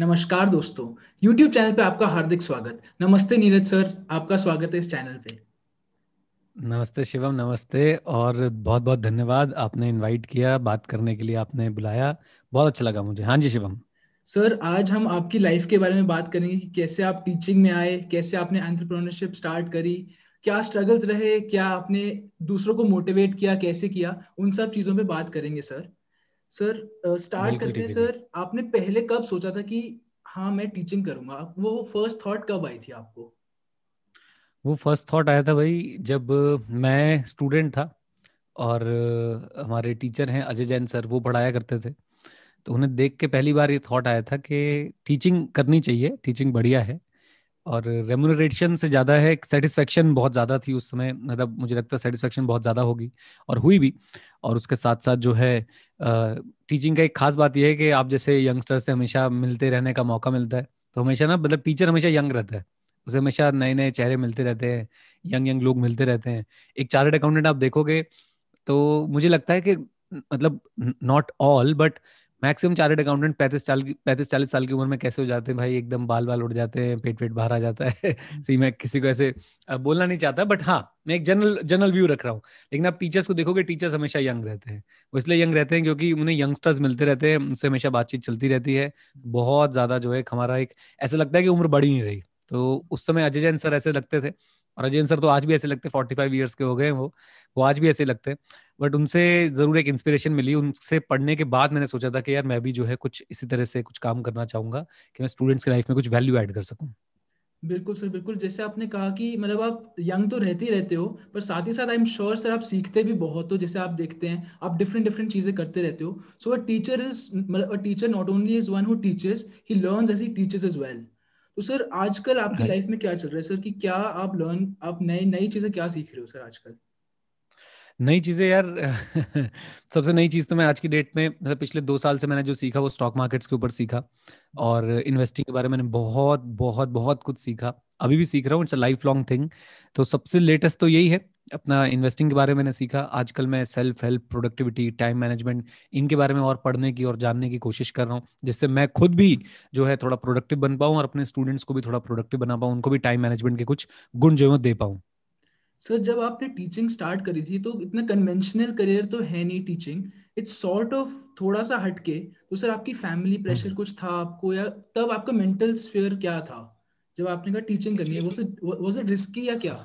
नमस्कार दोस्तों YouTube channel पे आपका हार्दिक स्वागत नमस्ते नीरज सर आपका स्वागत है इस चैनल पे नमस्ते शिवम नमस्ते और बहुत बहुत धन्यवाद आपने इनवाइट किया बात करने के लिए आपने बुलाया बहुत अच्छा लगा मुझे हाँ जी शिवम सर आज हम आपकी लाइफ के बारे में बात करेंगे कि कैसे आप टीचिंग में आए कैसे आपने एंट्रप्रोनरशिप स्टार्ट करी क्या स्ट्रगल्स रहे क्या आपने दूसरों को मोटिवेट किया कैसे किया उन सब चीजों पे बात करेंगे सर सर स्टार्ट uh, करते हैं सर आपने पहले कब सोचा था कि हाँ मैं टीचिंग करूंगा वो फर्स्ट थॉट कब आई थी आपको वो फर्स्ट थॉट आया था भाई जब मैं स्टूडेंट था और uh, हमारे टीचर हैं अजय जैन सर वो पढ़ाया करते थे तो उन्हें देख के पहली बार ये थॉट आया था कि टीचिंग करनी चाहिए टीचिंग बढ़िया है और रेमोनरेशन से ज्यादा है सेटिस्फेक्शन बहुत ज्यादा थी उस समय मतलब मुझे लगता है सेटिस्फेक्शन बहुत ज्यादा होगी और हुई भी और उसके साथ साथ जो है टीचिंग का एक खास बात यह है कि आप जैसे यंगस्टर से हमेशा मिलते रहने का मौका मिलता है तो हमेशा ना मतलब टीचर हमेशा यंग रहता है उसे हमेशा नए नए चेहरे मिलते रहते हैं यंग यंग लोग मिलते रहते हैं एक चार्टर्ड अकाउंटेंट आप देखोगे तो मुझे लगता है कि मतलब not all but maximum chartered accountant पैंतीस की पैंतीस चालीस साल की उम्र में कैसे हो जाते हैं भाई एकदम बाल बाल उड़ जाते हैं पेट पेट बाहर आ जाता है सी हम्म। मैं किसी को ऐसे बोलना नहीं चाहता बट हाँ मैं एक जनरल जनरल व्यू रख रहा हूँ लेकिन आप टीचर्स को देखोगे टीचर्स हमेशा यंग रहते हैं वो इसलिए यंग रहते हैं क्योंकि उन्हें यंगस्टर्स मिलते रहते हैं उनसे हमेशा बातचीत चलती रहती है बहुत ज्यादा जो है हमारा एक ऐसा लगता है कि उम्र बढ़ी नहीं रही तो उस समय अजय जैन सर ऐसे लगते थे और अजय सर तो आज भी ऐसे लगते हैं फोर्टी फाइव ईयर्स के हो गए वो वो आज भी ऐसे लगते हैं बट उनसे जरूर एक इंस्पिरेशन मिली उनसे पढ़ने के बाद मैंने सोचा था कि यार मैं भी जो है कुछ इसी तरह से कुछ काम करना चाहूंगा कि मैं स्टूडेंट्स की लाइफ में कुछ वैल्यू ऐड कर सकूँ बिल्कुल सर बिल्कुल जैसे आपने कहा कि मतलब आप यंग तो रहते ही रहते हो पर साथ ही साथ आई एम श्योर सर आप सीखते भी बहुत हो जैसे आप देखते हैं आप डिफरेंट डिफरेंट चीजें करते रहते हो सो अ टीचर इज मतलब a teacher not only is one who teaches he learns as he teaches as well तो सर आजकल आपकी हाँ। लाइफ में क्या चल रहा है सर कि क्या आप लर्न आप नई नई चीजें क्या सीख रहे हो सर आजकल नई चीज़ें यार सबसे नई चीज़ तो मैं आज की डेट में मतलब पिछले दो साल से मैंने जो सीखा वो स्टॉक मार्केट्स के ऊपर सीखा और इन्वेस्टिंग हम्म। के बारे में मैंने बहुत बहुत बहुत कुछ सीखा अभी भी सीख रहा हूँ it's a life long thing तो सबसे लेटेस्ट तो यही है अपना इन्वेस्टिंग के बारे में मैंने सीखा आजकल मैं self help productivity time management इनके बारे में और पढ़ने की और जानने की कोशिश कर रहा हूँ जिससे मैं खुद भी जो है थोड़ा प्रोडक्टिव बन पाऊँ और अपने स्टूडेंट्स को भी थोड़ा प्रोडक्टिव बना पाऊँ उनको भी टाइम मैनेजमेंट के कुछ गुण जो है दे पाऊँ सर जब आपने टीचिंग स्टार्ट करी थी तो इतना कन्वेंशनल करियर तो है नहीं टीचिंग इट्स सॉर्ट ऑफ थोड़ा सा हटके तो सर आपकी फैमिली हम्म। प्रेशर कुछ था आपको या तब आपका मेंटल स्फेयर क्या था जब आपने कहा टीचिंग करनी है वो वाज इट रिस्की या क्या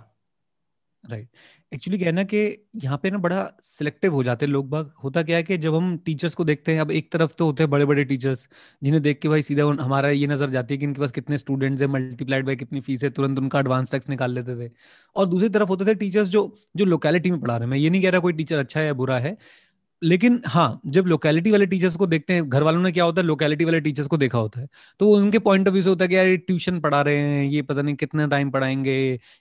राइट एक्चुअली क्या है ना कि यहाँ पे ना बड़ा सिलेक्टिव हो जाते हैं लोग बाग होता क्या है कि जब हम टीचर्स को देखते हैं अब एक तरफ तो होते हैं बड़े बड़े टीचर्स जिन्हें देख के भाई सीधा हमारा ये नजर जाती है कि इनके पास कितने स्टूडेंट्स हैं मल्टीप्लाइड बाई कितनी फीस है तुरंत उनका एडवांस टैक्स निकाल लेते थे और दूसरी तरफ होते थे टीचर्स जो जो लोकेलिटी में पढ़ा रहे हैं मैं ये नहीं कह रहा कोई टीचर अच्छा है या बुरा है लेकिन हाँ जब लोकेलिटी वाले टीचर्स को देखते हैं घर वालों ने क्या होता है लोकेलिटी वाले टीचर्स को देखा होता है तो उनके पॉइंट ऑफ व्यू से होता है कि यार ट्यूशन पढ़ा रहे हैं ये पता नहीं कितना टाइम पढ़ाएंगे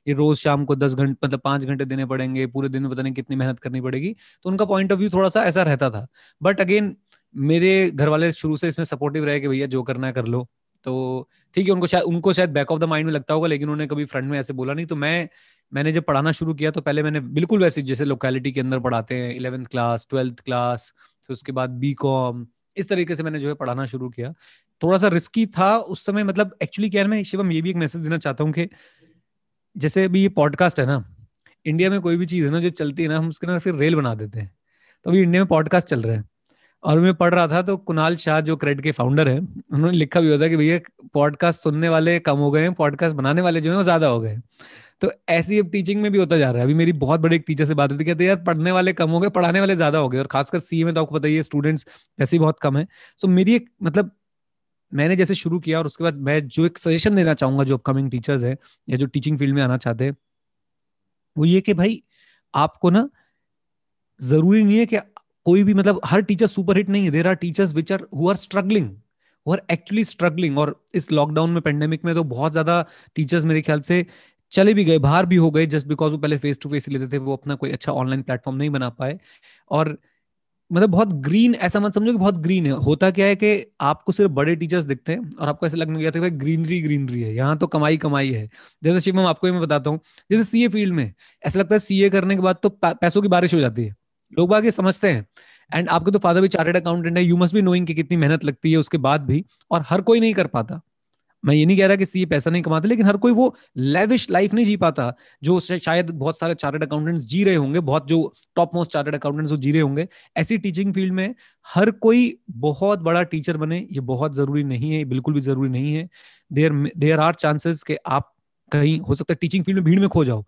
ये रोज शाम को दस घंटे मतलब पांच घंटे देने पड़ेंगे पूरे दिन में पता नहीं कितनी मेहनत करनी पड़ेगी तो उनका पॉइंट ऑफ व्यू थोड़ा सा ऐसा रहता था बट अगेन मेरे घर वाले शुरू से इसमें सपोर्टिव रहे कि भैया जो करना है कर लो तो ठीक है उनको शायद उनको शायद बैक ऑफ द माइंड में लगता होगा लेकिन उन्होंने कभी फ्रंट में ऐसे बोला नहीं तो मैं मैंने जब पढ़ाना शुरू किया तो पहले मैंने बिल्कुल वैसे जैसे लोकेलिटी के अंदर पढ़ाते हैं इलेवेंथ क्लास ट्वेल्थ क्लास फिर उसके बाद बी कॉम इस तरीके से मैंने जो है पढ़ाना शुरू किया थोड़ा सा रिस्की था उस समय मतलब एक्चुअली क्या मैं शिवम ये भी एक मैसेज देना चाहता हूँ कि जैसे अभी ये पॉडकास्ट है ना इंडिया में कोई भी चीज़ है ना जो चलती है ना हम उसके ना फिर रेल बना देते हैं तो अभी इंडिया में पॉडकास्ट चल रहे हैं और मैं पढ़ रहा था तो कुणाल शाह जो क्रेड के फाउंडर है उन्होंने लिखा भी होता है कि भैया पॉडकास्ट सुनने वाले कम हो गए हैं पॉडकास्ट बनाने वाले जो हैं वो ज्यादा हो गए तो ऐसी अब टीचिंग में भी होता जा रहा है अभी मेरी बहुत बड़े एक टीचर से बात होती कहते यार पढ़ने वाले कम हो गए पढ़ाने वाले ज्यादा हो गए और खासकर सी में तो आपको पता ही है स्टूडेंट्स वैसे ही बहुत कम है सो मेरी एक मतलब मैंने जैसे शुरू किया और उसके बाद मैं जो एक सजेशन देना चाहूंगा जो अपकमिंग टीचर्स है या जो टीचिंग फील्ड में आना चाहते हैं वो ये कि भाई आपको ना जरूरी नहीं है कि कोई भी मतलब हर टीचर सुपर हिट नहीं है there are teachers which are who are struggling who are actually struggling और इस लॉकडाउन में पेंडेमिक में तो बहुत ज्यादा टीचर्स मेरे ख्याल से चले भी गए बाहर भी हो गए जस्ट बिकॉज वो पहले फेस टू फेस लेते थे वो अपना कोई अच्छा ऑनलाइन प्लेटफॉर्म नहीं बना पाए और मतलब बहुत ग्रीन ऐसा मत समझो कि बहुत ग्रीन है होता क्या है कि आपको सिर्फ बड़े टीचर्स दिखते हैं और आपको ऐसा लगने लगता है भाई ग्रीनरी ग्रीनरी है यहाँ तो कमाई कमाई है जैसे शिव मैम आपको मैं बताता हूँ जैसे सीए फील्ड में ऐसा लगता है सीए करने के बाद तो पैसों की बारिश हो जाती है लोग आगे समझते हैं एंड आपके तो फादर भी चार्टेड अकाउंटेंट है यू मस्ट भी नोइंग कि कितनी मेहनत लगती है उसके बाद भी और हर कोई नहीं कर पाता मैं ये नहीं कह रहा कि सीए पैसा नहीं कमाते लेकिन हर कोई वो लेविश लाइफ नहीं जी पाता जो शायद बहुत सारे चार्टर्ड अकाउंटेंट्स जी रहे होंगे बहुत जो टॉप मोस्ट चार्टर्ड अकाउंटेंट्स वो जी रहे होंगे ऐसी टीचिंग फील्ड में हर कोई बहुत बड़ा टीचर बने ये बहुत जरूरी नहीं है बिल्कुल भी जरूरी नहीं है देयर देयर आर चांसेस के आप कहीं हो सकता है टीचिंग फील्ड में भीड़ में खो जाओ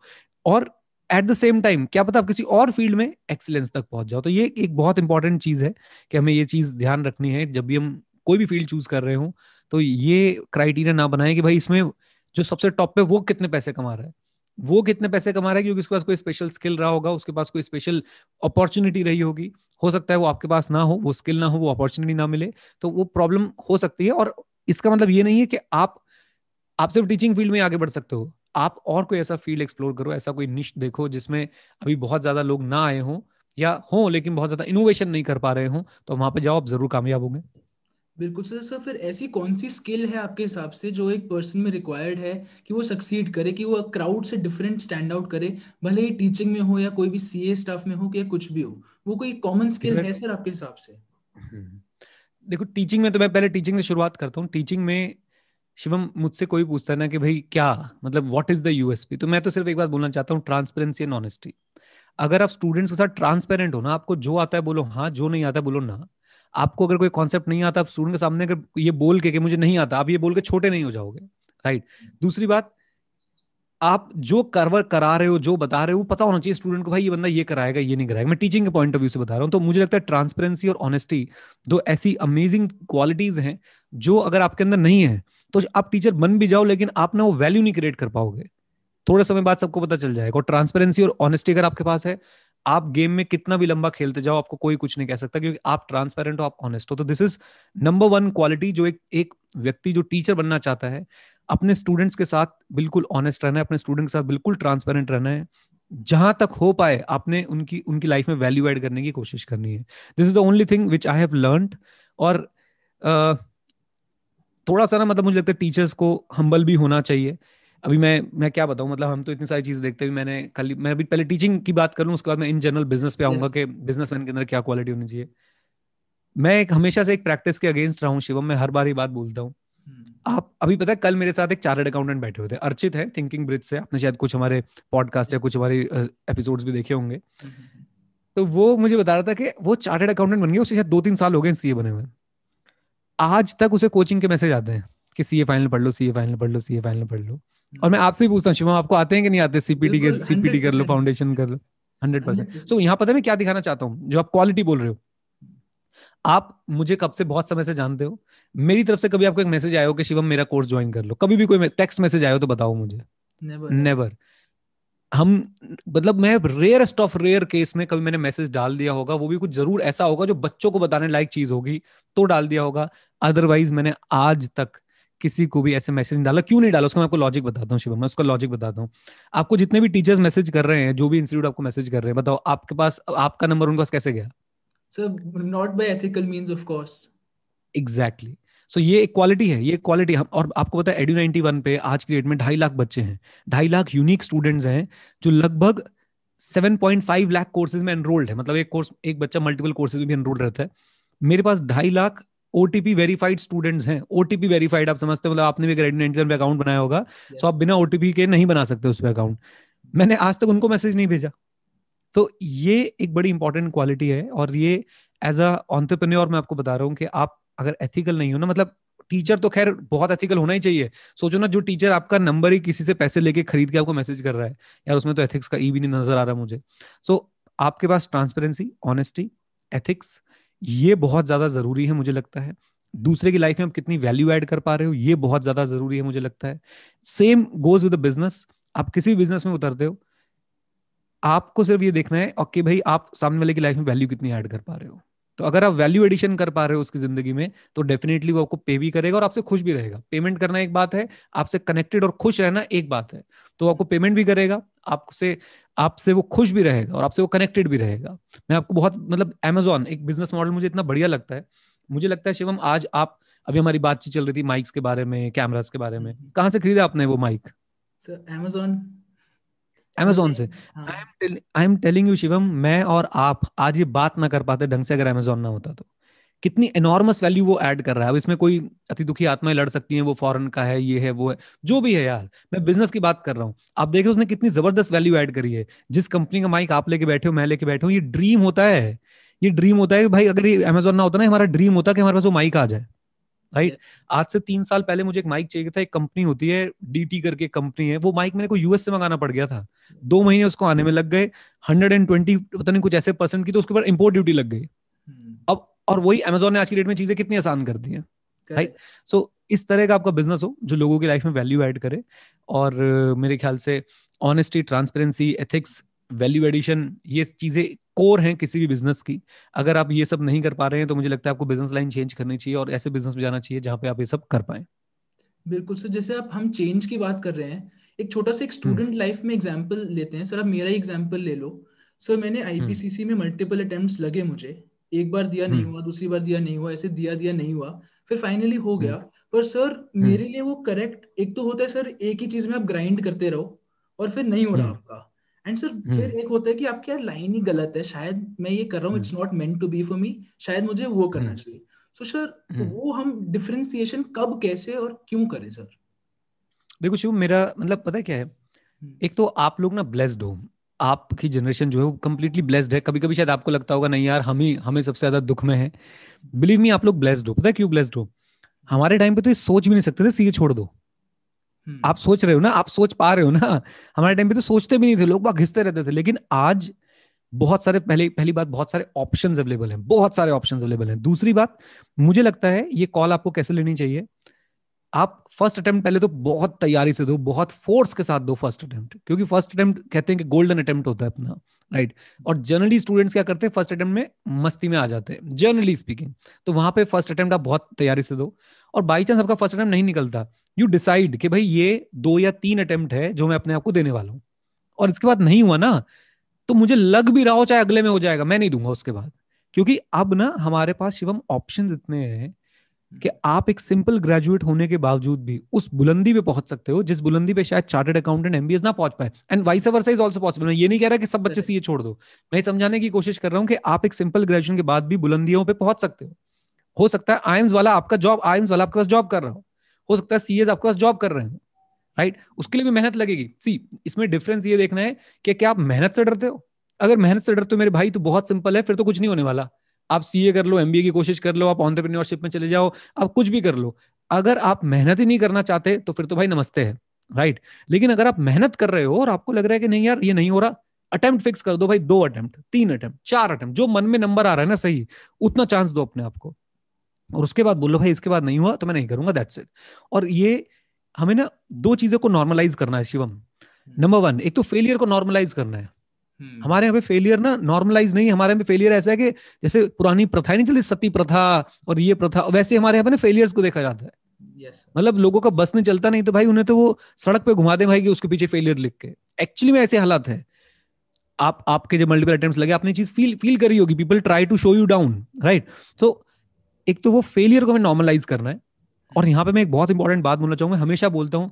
और एट द सेम टाइम क्या पता आप किसी और फील्ड में एक्सीलेंस तक पहुंच जाओ तो ये एक बहुत इंपॉर्टेंट चीज है कि हमें ये चीज ध्यान रखनी है जब भी हम कोई भी फील्ड चूज कर रहे हो तो ये क्राइटेरिया ना बनाए कि भाई इसमें जो सबसे टॉप पे वो कितने पैसे कमा रहा है वो कितने पैसे कमा रहा है क्योंकि उसके पास कोई स्पेशल स्किल रहा होगा उसके पास कोई स्पेशल अपॉर्चुनिटी रही होगी हो सकता है वो आपके पास ना हो वो स्किल ना हो वो अपॉर्चुनिटी ना मिले तो वो प्रॉब्लम हो सकती है और इसका मतलब ये नहीं है कि आप आप सिर्फ टीचिंग फील्ड में आगे बढ़ सकते हो आप और कोई ऐसा फील्ड एक्सप्लोर करो ऐसा कोई निश देखो जिसमें अभी बहुत ज्यादा लोग ना आए हों या हो लेकिन बहुत ज्यादा इनोवेशन नहीं कर पा रहे हों तो वहां पर जाओ आप जरूर कामयाब होंगे बिल्कुल सर सर फिर ऐसी कौन सी स्किल है आपके हिसाब से जो एक पर्सन में रिक्वायर्ड है कि वो सक्सीड करे कि वो क्राउड से डिफरेंट स्टैंड आउट करे भले ही टीचिंग में हो या कोई भी सीए स्टाफ में हो या कुछ भी हो वो कोई कॉमन स्किल है सर आपके हिसाब से हम्म, हम्म। देखो टीचिंग में तो मैं पहले टीचिंग से शुरुआत करता हूँ टीचिंग में शिवम मुझसे कोई पूछता है ना कि भाई क्या मतलब व्हाट इज द यूएसपी तो मैं तो सिर्फ एक बात बोलना चाहता हूँ ट्रांसपेरेंसी एंड ऑनेस्टी अगर आप स्टूडेंट्स के साथ ट्रांसपेरेंट हो ना आपको जो आता है बोलो हाँ जो नहीं आता बोलो ना आपको अगर कोई कॉन्सेप्ट नहीं आता आप स्टूडेंट के सामने अगर ये बोल के कि मुझे नहीं आता आप ये बोल के छोटे नहीं हो जाओगे राइट दूसरी बात आप जो करवर करा रहे हो जो बता रहे हो पता होना चाहिए स्टूडेंट को भाई ये बंदा ये कराएगा ये नहीं कराएगा मैं टीचिंग के पॉइंट ऑफ व्यू से बता रहा हूँ तो मुझे लगता है ट्रांसपेरेंसी और ऑनेस्टी दो ऐसी अमेजिंग क्वालिटीज हैं जो अगर आपके अंदर नहीं है तो आप टीचर बन भी जाओ लेकिन आप ना वो वैल्यू नहीं क्रिएट कर पाओगे थोड़े समय बाद सबको पता चल जाएगा और ट्रांसपेरेंसी और ऑनेस्टी अगर आपके पास है आप गेम में कितना भी लंबा खेलते जाओ आपको कोई कुछ नहीं कह सकता क्योंकि आप ट्रांसपेरेंट हो आप ऑनेस्ट हो तो this is number one quality जो एक एक व्यक्ति जो टीचर बनना चाहता है अपने स्टूडेंट्स के साथ बिल्कुल ऑनेस्ट रहना है अपने स्टूडेंट के साथ बिल्कुल ट्रांसपेरेंट रहना है जहां तक हो पाए आपने उनकी उनकी लाइफ में वैल्यू एड करने की कोशिश करनी है this is the only thing which I have learn और uh, थोड़ा सा ना मतलब मुझे लगता है टीचर्स को हम्बल भी होना चाहिए अभी मैं मैं क्या बताऊं मतलब हम तो इतनी सारी चीजें देखते हैं मैंने कल मैं अभी पहले टीचिंग की बात करूं उसके बाद मैं इन जनरल बिजनेस पे आऊंगा कि बिजनेसमैन के अंदर क्या क्वालिटी होनी चाहिए मैं एक हमेशा से एक प्रैक्टिस के अगेंस्ट रहा हूँ शिवम मैं हर बार ये बात बोलता हूँ हम्म। आप अभी पता है कल मेरे साथ एक चार्टर्ड अकाउंटेंट बैठे हुए थे अर्चित है थिंकिंग ब्रिज से आपने शायद कुछ हमारे पॉडकास्ट या कुछ हमारे एपिसोड्स भी देखे होंगे हम्म। तो वो मुझे बता रहा था कि वो चार्टर्ड अकाउंटेंट बन गया उसे शायद दो तीन साल हो गए सीए बने हुए आज तक उसे कोचिंग के मैसेज आते हैं कि सीए फाइनल पढ़ लो सीए फाइनल पढ़ लो सीए फाइनल पढ़ लो और मैं आपसे पूछता हूँ शिवम आपको आते हैं कि नहीं आते सीपीटी के सीपीटी कर लो फाउंडेशन कर लो हंड्रेड परसेंट सो यहाँ पता है मैं क्या दिखाना चाहता हूँ जो आप क्वालिटी बोल रहे हो आप मुझे कब से बहुत समय से जानते हो मेरी तरफ से कभी आपको एक मैसेज आया हो कि शिवम मेरा कोर्स ज्वाइन कर लो कभी भी कोई टेक्स्ट मैसेज आया हो तो बताओ मुझे नेवर हम मतलब मैं रेयरेस्ट ऑफ रेयर केस में कभी मैंने मैसेज डाल दिया होगा वो भी कुछ जरूर ऐसा होगा जो बच्चों को बताने लायक चीज होगी तो डाल दिया होगा अदरवाइज मैंने आज तक किसी को भी ऐसे मैसेज नहीं डाला क्यों नहीं डाला उसका मैं आपको लॉजिक बताता हूँ शिवम मैं उसका लॉजिक बताता हूँ आपको जितने भी टीचर्स मैसेज कर रहे हैं जो भी इंस्टीट्यूट आपको मैसेज कर रहे हैं बताओ आपके पास आपका नंबर उनके पास कैसे गया sir not by ethical means of course exactly so ये एक क्वालिटी है ये क्वालिटी हम और आपको पता है एडी नाइनटी वन पे आज की डेट में ढाई लाख बच्चे हैं ढाई लाख यूनिक स्टूडेंट्स हैं जो लगभग seven point five lakh courses में एनरोल्ड है मतलब एक कोर्स एक बच्चा मल्टीपल कोर्सेज में भी एनरोल्ड रहता है मेरे पास ढाई लाख ओटीपी वेरीफाइड स्टूडेंट्स हैं ओटीपी वेरीफाइड आप समझते हो मतलब आपने भी ग्रेडियंट पे अकाउंट बनाया होगा तो आप बिना ओटीपी के नहीं बना सकते उस पर अकाउंट मैंने आज तक उनको मैसेज नहीं भेजा तो ये एक बड़ी इंपॉर्टेंट क्वालिटी है और ये एज अ ऑन्टरप्रन्योर मैं आपको बता रहा हूँ कि आप अगर एथिकल नहीं हो ना मतलब टीचर तो खैर बहुत एथिकल होना ही चाहिए सोचो ना जो टीचर आपका नंबर ही किसी से पैसे लेके खरीद के आपको मैसेज कर रहा है यार उसमें तो एथिक्स का ई e भी नहीं नजर आ रहा मुझे सो so, आपके पास ट्रांसपेरेंसी ऑनेस्टी एथिक्स ये बहुत ज्यादा जरूरी है मुझे लगता है दूसरे की लाइफ में आप कितनी वैल्यू ऐड कर पा रहे हो ये बहुत ज्यादा जरूरी है मुझे लगता है सेम गोज विद बिजनेस आप किसी भी बिजनेस में उतरते हो आपको सिर्फ ये देखना है ओके भाई आप सामने वाले की लाइफ में वैल्यू कितनी ऐड कर पा रहे हो तो अगर आप वैल्यू एडिशन कर पा रहे हो उसकी जिंदगी में तो डेफिनेटली वो आपको पे भी करेगा और आपसे खुश भी रहेगा पेमेंट करना एक बात है आपसे कनेक्टेड और खुश रहना एक बात है तो आपको पेमेंट भी करेगा आपसे आपसे वो खुश भी रहेगा और आपसे वो कनेक्टेड भी रहेगा मैं आपको बहुत मतलब अमेजोन एक बिजनेस मॉडल मुझे इतना बढ़िया लगता है मुझे लगता है शिवम आज आप अभी हमारी बातचीत चल रही थी माइक्स के बारे में कैमराज के बारे में हम्म। कहाँ से खरीदा आपने वो माइक सर अमेजोन अमेजोन से I am telling you Shivam मैं और आप आज ये बात ना कर पाते ढंग से अगर अमेजोन ना होता तो कितनी एनॉर्मस वैल्यू वो ऐड कर रहा है अब इसमें कोई अति दुखी आत्माएं लड़ सकती हैं वो फॉरेन का है ये है वो है जो भी है यार मैं बिजनेस की बात कर रहा हूँ आप देख उसने कितनी जबरदस्त वैल्यू ऐड करी है जिस कंपनी का माइक आप लेके बैठे हो मैं लेके बैठे हूँ ये ड्रीम होता है ये ड्रीम होता है भाई अगर ये अमेजोन ना होता ना हमारा ड्रीम होता कि हमारे पास वो माइक आ जाए राइट right? आज से तीन साल पहले मुझे एक माइक चाहिए था एक कंपनी होती है डीटी करके कंपनी है वो माइक मेरे को यूएस से मंगाना पड़ गया था दो महीने उसको आने में लग गए हंड्रेड एंड ट्वेंटी पता नहीं कुछ ऐसे परसेंट की तो उसके ऊपर इम्पोर्ट ड्यूटी लग गई हम्म। अब और वही अमेजोन ने आज की डेट में चीजें कितनी आसान कर दी है राइट सो so, इस तरह का आपका बिजनेस हो जो लोगों की लाइफ में वैल्यू एड करे और मेरे ख्याल से honesty transparency ethics value addition ये चीजें कोर हैं किसी भी बिजनेस की अगर आप ये सब नहीं कर पा रहे हैं तो मुझे लगता है आपको बिजनेस लाइन चेंज करनी चाहिए और ऐसे बिजनेस में जाना चाहिए जहाँ पे आप ये सब कर पाए बिल्कुल सर जैसे आप हम चेंज की बात कर रहे हैं एक छोटा सा एक स्टूडेंट हम्म। लाइफ में एग्जाम्पल लेते हैं सर आप मेरा ही एग्जाम्पल ले लो सर मैंने आईपीसीसी हम्म। में मल्टीपल अटेम्प्ट लगे मुझे एक बार दिया नहीं हम्म। हुआ दूसरी बार दिया नहीं हुआ ऐसे दिया दिया नहीं हुआ फिर फाइनली हो गया पर सर मेरे लिए वो करेक्ट एक तो होता है सर एक ही चीज में आप ग्राइंड करते रहो और फिर नहीं हो रहा आपका एंड सर hmm. फिर एक होता है कि आपकी यार लाइन ही गलत है शायद मैं ये कर रहा हूँ it's not meant to be for me शायद मुझे वो करना hmm. चाहिए सो so, सर hmm. वो हम डिफ्रेंसिएशन कब कैसे और क्यों करें सर देखो शिव मेरा मतलब पता है क्या है एक तो आप लोग ना ब्लेस्ड हो आपकी जनरेशन जो है वो कम्प्लीटली ब्लेस्ड है कभी कभी शायद आपको लगता होगा नहीं यार हम ही हमें सबसे ज्यादा दुख में है बिलीव मी आप लोग ब्लेस्ड हो पता है क्यों ब्लेस्ड हो हमारे टाइम पे तो ये सोच भी नहीं सकते थे सीए छोड़ दो आप हम्म। सोच रहे हो ना आप सोच पा रहे हो ना हमारे टाइम पे तो सोचते भी नहीं थे लोग बाग घिसते रहते थे लेकिन आज बहुत सारे पहले पहली बात बहुत सारे ऑप्शन अवेलेबल हैं बहुत सारे ऑप्शन अवेलेबल हैं दूसरी बात मुझे लगता है ये कॉल आपको कैसे लेनी चाहिए आप फर्स्ट अटेम्प्ट पहले तो बहुत तैयारी से दो बहुत फोर्स के साथ दो फर्स्ट अटेम्प्ट क्योंकि फर्स्ट अटेम्प्ट कहते हैं कि गोल्डन अटेम्प्ट होता है अपना राइट right. और जनरली स्टूडेंट्स क्या करते हैं फर्स्ट अटेम्प्ट में मस्ती में आ जाते हैं जनरली स्पीकिंग तो वहां पे फर्स्ट अटेम्प्ट आप बहुत तैयारी से दो और बाई चांस आपका फर्स्ट अटेम्प्ट नहीं निकलता यू डिसाइड कि भाई ये दो या तीन अटेम्प्ट है जो मैं अपने आप को देने वाला हूँ और इसके बाद नहीं हुआ ना तो मुझे लग भी रहा हो चाहे अगले में हो जाएगा मैं नहीं दूंगा उसके बाद क्योंकि अब ना हमारे पास शिवम ऑप्शन इतने हैं कि आप एक सिंपल ग्रेजुएट होने के बावजूद भी उस बुलंदी पे पहुंच सकते हो जिस बुलंदी पे शायद चार्टर्ड अकाउंटेंट एमबीएस ना पहुंच पाए and vice versa is also possible मैं ये नहीं कह रहा कि सब बच्चे सीए छोड़ दो मैं समझाने की कोशिश कर रहा हूँ कि आप एक सिंपल ग्रेजुएशन के बाद भी बुलंदियों पे पहुंच सकते हो हो सकता है आयम्स वाला आपका जॉब आयम्स वाला आपके पास जॉब कर रहा हो हो सकता है सी आपके पास जॉब कर रहे हो राइट उसके लिए भी मेहनत लगेगी सी इसमें डिफरेंस ये देखना है कि क्या आप मेहनत से डरते हो अगर मेहनत से डरते हो मेरे भाई तो बहुत सिंपल है फिर तो कुछ नहीं होने वाला आप सी कर लो एम की कोशिश कर लो आप ऑन्टरप्रीनियरशिप में चले जाओ आप कुछ भी कर लो अगर आप मेहनत ही नहीं करना चाहते तो फिर तो भाई नमस्ते है राइट लेकिन अगर आप मेहनत कर रहे हो और आपको लग रहा है कि नहीं यार ये नहीं हो रहा अटेम्प्ट फिक्स कर दो भाई दो अटेम्प्ट तीन अटेम्प्ट चार अटेम्प्ट जो मन में नंबर आ रहा है ना सही उतना चांस दो अपने आपको और उसके बाद बोलो भाई इसके बाद नहीं हुआ तो मैं नहीं करूंगा दैट्स इट और ये हमें ना दो चीजों को नॉर्मलाइज करना है शिवम नंबर हम्म। वन एक तो फेलियर को नॉर्मलाइज करना है हम्म। हमारे यहाँ पे फेलियर ना नॉर्मलाइज नहीं हमारे यहाँ पे फेलियर ऐसा है कि जैसे पुरानी प्रथा नहीं चली सती प्रथा और ये प्रथा वैसे हमारे यहाँ पे ना फेलियर्स को देखा जाता है yes, मतलब लोगों का बस नहीं चलता नहीं तो भाई उन्हें तो वो सड़क पे घुमा दे भाई कि उसके पीछे फेलियर लिख के एक्चुअली में ऐसे हालात है आप आपके जब मल्टीपल अटेम्प्ट लगे आपने चीज फील फील करी होगी people try to show you down right तो एक तो वो फेलियर को हमें नॉर्मलाइज करना है और यहाँ पे मैं एक बहुत इंपॉर्टेंट बात बोलना चाहूंगा हमेशा बोलता हूँ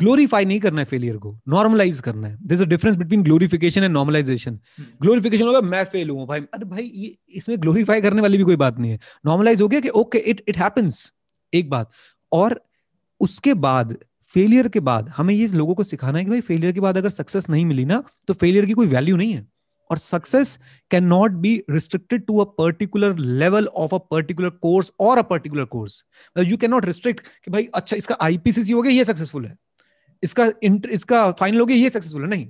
ग्लोरीफाई नहीं करना है फेलियर को नॉर्मलाइज करना है this a difference between glorification and normalization glorification होगा मैं फेल हूँ भाई अरे भाई ये इसमें ग्लोरीफाई करने वाली भी कोई बात नहीं है नॉर्मलाइज हो गया कि ओके इट इट हैपन्स एक बात और उसके बाद फेलियर के बाद हमें ये लोगों को सिखाना है कि भाई फेलियर के बाद अगर सक्सेस नहीं मिली ना तो फेलियर की कोई वैल्यू नहीं है और success can not be restricted to a particular level of a particular course और a particular course you can not restrict कि भाई अच्छा इसका आईपीसीसी हो गया ये सक्सेसफुल है इसका इसका फाइनल हो गया ये सक्सेसफुल है नहीं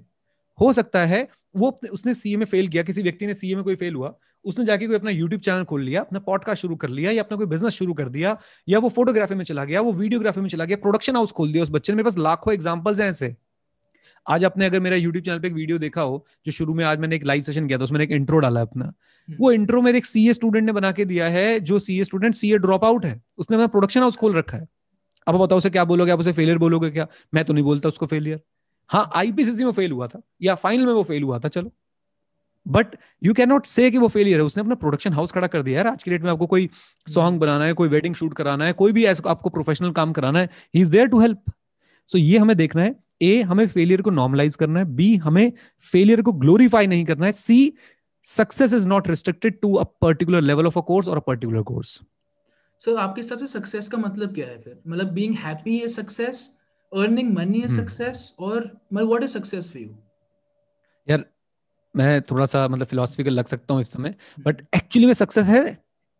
हो सकता है वो उसने सीए में फेल किया किसी व्यक्ति ने सीए में कोई फेल हुआ उसने जाके कोई अपना यूट्यूब चैनल खोल लिया अपना पॉडकास्ट शुरू कर लिया या अपना कोई बिजनेस शुरू कर दिया या वो फोटोग्राफी में चला गया वो वीडियोग्राफी में चला गया प्रोडक्शन हाउस खोल दिया उस बच्चे ने मेरे पास लाखों एग्जाम्पल्स हैं ऐसे आज आपने अगर मेरा यूट्यूब चैनल पे एक वीडियो देखा हो जो शुरू में आज मैंने एक लाइव सेशन किया था उसमें एक इंट्रो डाला अपना हम्म। वो इंट्रो मेरे एक सीए स्टूडेंट ने बना के दिया है जो CA student CA drop out है उसने अपना प्रोडक्शन हाउस खोल रखा है आप बताओ उसे क्या बोलोगे आप उसे फेलियर बोलोगे क्या मैं तो नहीं बोलता उसको फेलियर हाँ आईपीसीसी में फेल हुआ था या फाइनल में वो फेल हुआ था चलो बट यू कैन नॉट से कि वो फेलियर है उसने अपना प्रोडक्शन हाउस खड़ा कर दिया है आज की डेट में आपको कोई सॉन्ग हम्म। बनाना है कोई वेडिंग शूट कराना है कोई भी आपको प्रोफेशनल काम कराना है he is there to help so ये हमें देखना है ए हमें फेलियर को नॉर्मलाइज करना है बी हमें फेलियर को ग्लोरीफाई नहीं करना है see success is not restricted to a particular level of a course और अ पर्टिकुलर कोर्स सर आपके हिसाब से सक्सेस का मतलब क्या है फिर मतलब being happy is success earning money is success और मतलब what is success for you यार मैं थोड़ा सा मतलब फिलोसफिकल लग सकता हूँ इस समय बट हम्म। एक्चुअली में सक्सेस है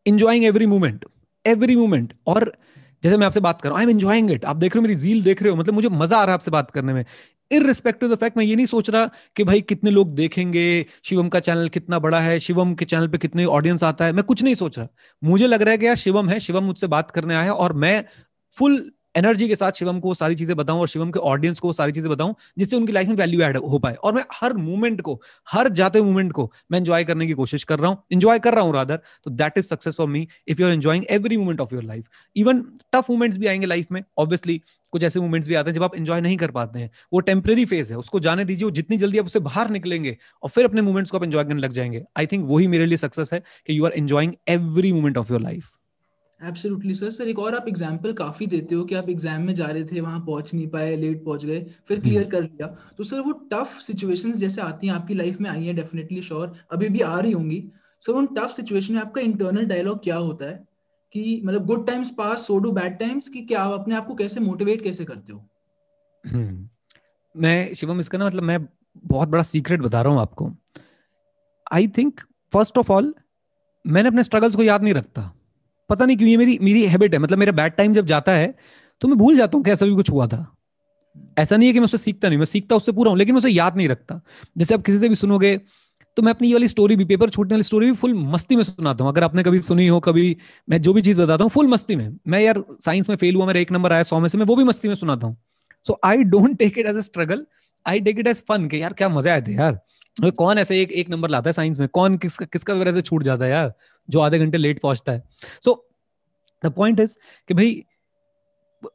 enjoying every moment every moment और जैसे मैं आपसे बात कर रहा हूँ आई एम एंजॉइंग इट आप देख रहे हो मेरी झील देख रहे हो मतलब मुझे मजा आ रहा है आपसे बात करने में द फैक्ट मैं ये नहीं सोच रहा कि भाई कितने लोग देखेंगे शिवम का चैनल कितना बड़ा है शिवम के चैनल पे कितने ऑडियंस आता है मैं कुछ नहीं सोच रहा मुझे लग रहा है कि यार शिवम है शिवम मुझसे बात करने आया है और मैं फुल एनर्जी के साथ शिवम को सारी चीजें बताऊं और शिवम के ऑडियंस को सारी चीजें बताऊं जिससे उनकी लाइफ में वैल्यू एड हो पाए और मैं हर मूवमेंट को हर जाते मूवमेंट को मैं एंजॉय करने की कोशिश कर रहा हूं एंजॉय कर रहा हूं राधर तो that is success for me if you are enjoying every movement of your life even tough movements भी आएंगे लाइफ में ऑब्वियसली कुछ ऐसे मूवमेंट्स भी आते हैं जब आप एंजॉय नहीं कर पाते हैं वो टेम्प्रेरी फेज है उसको जाने दीजिए वो जितनी जल्दी आप उससे बाहर निकलेंगे और फिर अपने मूवमेंट्स को आप एंजॉय करने लग जाएंगे आई थिंक वही मेरे लिए सक्सेस है कि you are enjoying every movement of your life absolutely sir sir एक और आप एग्जाम्पल काफी देते हो कि आप एग्जाम में जा रहे थे वहां पहुंच नहीं पाए लेट पहुंच गए फिर क्लियर हम्म। कर लिया तो सर वो टफ सिचुएशंस जैसे आती हैं आपकी लाइफ में आई है डेफिनेटली श्योर अभी भी आ रही होंगी सर उन टफ सिचुएशन में आपका इंटरनल डायलॉग क्या होता है कि मतलब good times pass so do bad times कि क्या आप अपने आप को कैसे मोटिवेट कैसे करते हो हम्म। मैं शिवम इसका ना मतलब मैं बहुत बड़ा सीक्रेट बता रहा हूँ आपको I think first of all मैंने अपने स्ट्रगल्स को याद नहीं रखता पता नहीं क्यों ये मेरी मेरी हैबिट है मतलब मेरा बैड टाइम जब जाता है तो मैं भूल जाता हूँ कि ऐसा भी कुछ हुआ था ऐसा नहीं है कि मैं उससे सीखता नहीं मैं सीखता उससे पूरा हूँ लेकिन मैं उसे याद नहीं रखता जैसे आप किसी से भी सुनोगे तो मैं अपनी ये वाली स्टोरी भी पेपर छूटने वाली स्टोरी भी फुल मस्ती में सुनाता हूँ अगर आपने कभी सुनी हो कभी मैं जो भी चीज बताता हूँ फुल मस्ती में मैं यार साइंस में फेल हुआ मेरा एक नंबर आया सौ में से मैं वो भी मस्ती में सुनाता हूँ so I don't take it as a struggle I take it as fun के यार क्या मजा आए थे यार कौन ऐसे एक एक नंबर लाता है साइंस में कौन किस, किसका वगैरह से छूट जाता है यार जो आधे घंटे लेट पहुंचता है सो द पॉइंट इज कि भाई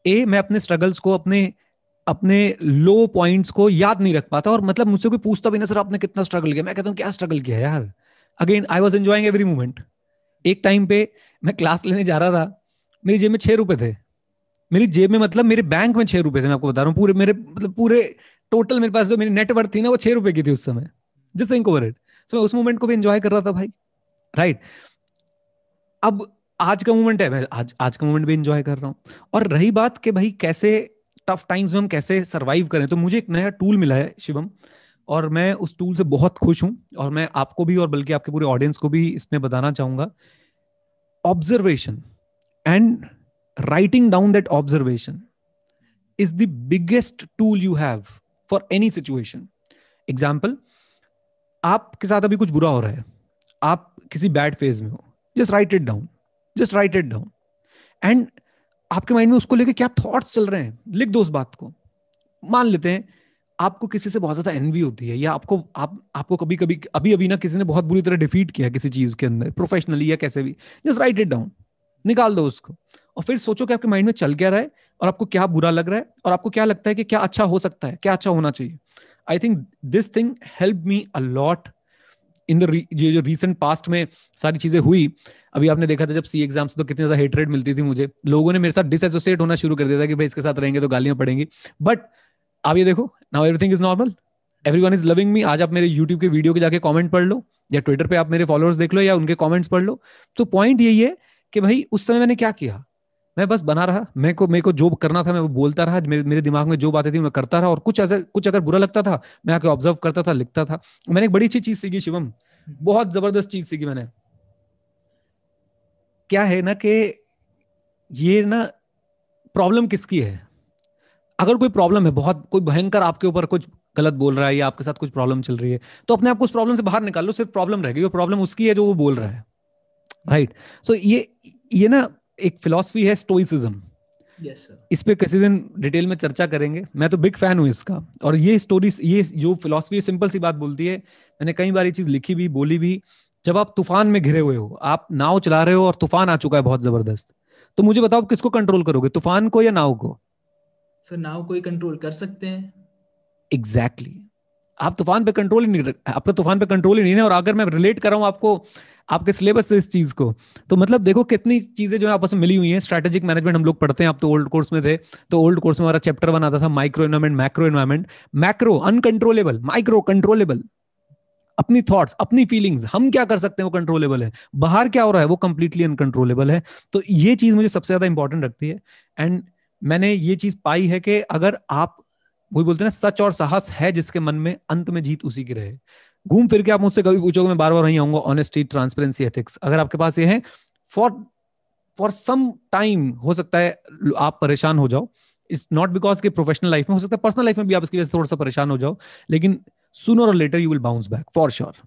ए मैं अपने स्ट्रगल्स को अपने अपने लो पॉइंट्स को याद नहीं रख पाता और मतलब मुझसे कोई पूछता भी ना सर आपने कितना स्ट्रगल किया मैं कहता हूँ क्या स्ट्रगल किया यार again I was enjoying every moment एक टाइम पे मैं क्लास लेने जा रहा था मेरी जेब में छह रुपए थे मेरी जेब में मतलब मेरे बैंक में छह रुपए थे मैं आपको बता रहा हूँ पूरे मेरे मतलब पूरे टोटल मेरे पास जो मेरी नेटवर्क थी ना वो छह रुपए की थी उस समय just think over it so मैं उस मोमेंट को भी एंजॉय कर रहा था भाई राइट right? अब आज का मोमेंट है मैं आज आज का मोमेंट भी एंजॉय कर रहा हूँ और रही बात कि भाई कैसे टफ टाइम्स में हम कैसे सरवाइव करें तो मुझे एक नया टूल मिला है शिवम और मैं उस टूल से बहुत खुश हूँ और मैं आपको भी और बल्कि आपके पूरे ऑडियंस को भी इसमें बताना चाहूंगा observation and writing down that observation is the biggest tool you have for any situation example आपके साथ अभी कुछ बुरा हो रहा है आप किसी बैड फेज में हो just write it down just write it down and आपके माइंड में उसको लेके क्या थॉट्स चल रहे हैं लिख दो उस बात को मान लेते हैं आपको किसी से बहुत ज्यादा एनवी होती है या आपको आप आपको कभी कभी अभी अभी ना किसी ने बहुत बुरी तरह डिफीट किया किसी चीज के अंदर प्रोफेशनली या कैसे भी जस्ट राइट इट डाउन निकाल दो उसको और फिर सोचो कि आपके माइंड में चल क्या रहा है और आपको क्या बुरा लग रहा है और आपको क्या लगता है कि क्या अच्छा हो सकता है क्या अच्छा होना चाहिए I think this thing help me a lot in the ये जो रिसेंट पास्ट में सारी चीजें हुई अभी आपने देखा था जब सी एग्जाम तो कितनी ज्यादा हेटरेड मिलती थी मुझे लोगों ने मेरे साथ डिसोसिएट होना शुरू कर दिया था कि भाई इसके साथ रहेंगे तो गालियां पड़ेंगी बट आप ये देखो now everything is normal everyone is loving me आज आप मेरे यूट्यूब के वीडियो के जाके कॉमेंट पढ़ लो या ट्विटर पे आप मेरे फॉलोअर्स देख लो या उनके कॉमेंट्स पढ़ लो तो पॉइंट यही है कि भाई उस समय मैंने क्या किया मैं बस बना रहा मेरे को मेरे को जो करना था मैं वो बोलता रहा मेरे मेरे दिमाग में जो बातें थी मैं करता रहा और कुछ ऐसा कुछ अगर बुरा लगता था मैं आके ऑब्जर्व करता था लिखता था मैंने एक बड़ी अच्छी चीज सीखी शिवम बहुत जबरदस्त चीज सीखी मैंने क्या है ना कि ये ना प्रॉब्लम किसकी है अगर कोई प्रॉब्लम है बहुत कोई भयंकर आपके ऊपर कुछ गलत बोल रहा है या आपके साथ कुछ प्रॉब्लम चल रही है तो अपने आप को उस प्रॉब्लम से बाहर निकाल लो सिर्फ प्रॉब्लम रहेगी वो प्रॉब्लम उसकी है जो वो बोल रहा है राइट right. सो so, ये ये ना एक फिलोसफी है स्टोइसिज्म yes, इस पे किसी दिन डिटेल में चर्चा करेंगे मैं तो बिग फैन हूँ इसका और ये स्टोरी ये जो फिलोसफी सिंपल सी बात बोलती है मैंने कई बार ये चीज लिखी भी बोली भी जब आप तूफान में घिरे हुए हो आप नाव चला रहे हो और तूफान आ चुका है बहुत जबरदस्त तो मुझे बताओ किसको कंट्रोल करोगे तूफान को या नाव को सर नाव को ही कंट्रोल कर सकते हैं एग्जैक्टली exactly. आप तूफान पे कंट्रोल ही नहीं आपका तूफान पे कंट्रोल ही नहीं है और अगर मैं रिलेट कर रहा हूँ आपको आपके सिलेबस से इस चीज को तो मतलब देखो कितनी चीजें जो है आपस में मिली हुई है स्ट्रेटेजिक मैनेजमेंट हम लोग पढ़ते हैं आप तो ओल्ड कोर्स में थे तो ओल्ड कोर्स में हमारा चैप्टर बनाता था micro environment macro environment macro uncontrollable micro controllable अपनी थॉट्स अपनी फीलिंग्स हम क्या कर सकते हैं वो कंट्रोलेबल है बाहर क्या हो रहा है वो कंप्लीटली अनकंट्रोलेबल है तो ये चीज मुझे सबसे ज्यादा इंपॉर्टेंट रखती है एंड मैंने ये चीज पाई है कि अगर आप वही बोलते हैं सच और साहस है जिसके मन में अंत में जीत उसी की रहे घूम फिर के आप मुझसे कभी पूछोगे मैं बार बार वहीं आऊंगा ऑनेस्टी ट्रांसपेरेंसी एथिक्स अगर आपके पास ये है फॉर फॉर सम टाइम हो सकता है आप परेशान हो जाओ इट्स नॉट बिकॉज के प्रोफेशनल लाइफ में हो सकता है पर्सनल लाइफ में भी आप इसकी वजह से थोड़ा सा परेशान हो जाओ लेकिन सुनर और later you will bounce back for sure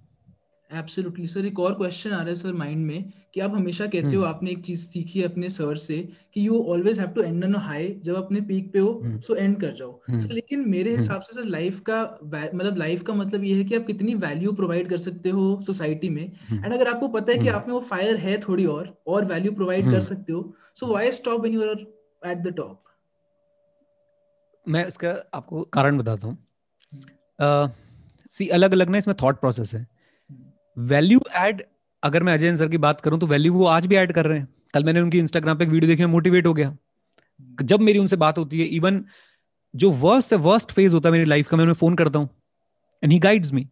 absolutely sir एक और क्वेश्चन आ रहा है सर माइंड में कि आप हमेशा कहते हो हम्म। आपने एक चीज सीखी है अपने सर से कि you always have to end on high जब अपने पीक पे हो सो हम्म। एंड कर जाओ सर हम्म। लेकिन मेरे हिसाब से सर लाइफ का मतलब लाइफ का मतलब ये है कि आप कितनी वैल्यू प्रोवाइड कर सकते हो सोसाइटी में एंड अगर आपको पता है कि आप में वो फायर है थोड़ी और और वैल्यू प्रोवाइड कर सकते हो so why stop when you are at the top मैं इसका आपको कारण बताता हूँ सी अलग अलग ना इसमें थॉट प्रोसेस है वैल्यू एड अगर मैं अजय सर की बात करूं तो वैल्यू वो आज भी ऐड कर रहे हैं कल मैंने उनकी इंस्टाग्राम पे एक वीडियो देखी मोटिवेट हो गया जब मेरी उनसे बात होती है इवन जो वर्स्ट से वर्स्ट फेज होता है मेरी लाइफ का मैं उन्हें फोन करता हूँ and he guides me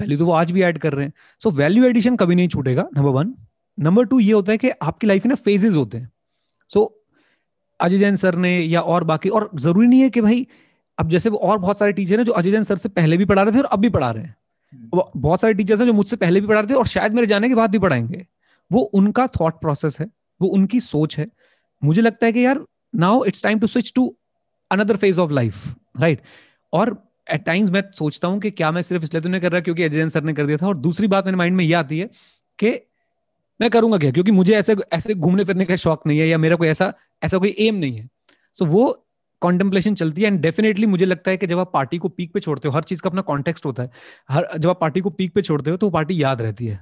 value तो वो आज भी ऐड कर रहे हैं सो वैल्यू एडिशन कभी नहीं छूटेगा नंबर वन नंबर टू ये होता है कि आपकी लाइफ में ना फेजेज होते हैं so so, Ajay Jain sir ने या और बाकी और जरूरी नहीं है कि भाई अब जैसे वो और बहुत सारे टीचर हैं जो अजय जैन सर से पहले भी पढ़ा रहे थे और अब भी पढ़ा रहे हैं हम्म। बहुत सारे टीचर्स हैं जो मुझसे पहले भी पढ़ाते थे और शायद मेरे जाने के बाद भी पढ़ाएंगे वो उनका थॉट प्रोसेस है वो उनकी सोच है मुझे लगता है कि यार now it's time to switch to another phase of life right और एट टाइम्स मैं सोचता हूँ कि क्या मैं सिर्फ इसलिए तो नहीं कर रहा क्योंकि अजयन सर ने कर दिया था और दूसरी बात मेरे माइंड में ये आती है कि मैं करूंगा क्या क्योंकि मुझे ऐसे ऐसे घूमने फिरने का शौक नहीं है या मेरा कोई ऐसा ऐसा कोई एम नहीं है सो so, वो कॉन्टेम्पलेशन चलती है एंड डेफिनेटली मुझे लगता है कि जब आप पार्टी को पीक पे छोड़ते हो हर चीज का अपना कॉन्टेक्स्ट होता है हर जब आप पार्टी को पीक पे छोड़ते हो तो पार्टी याद रहती है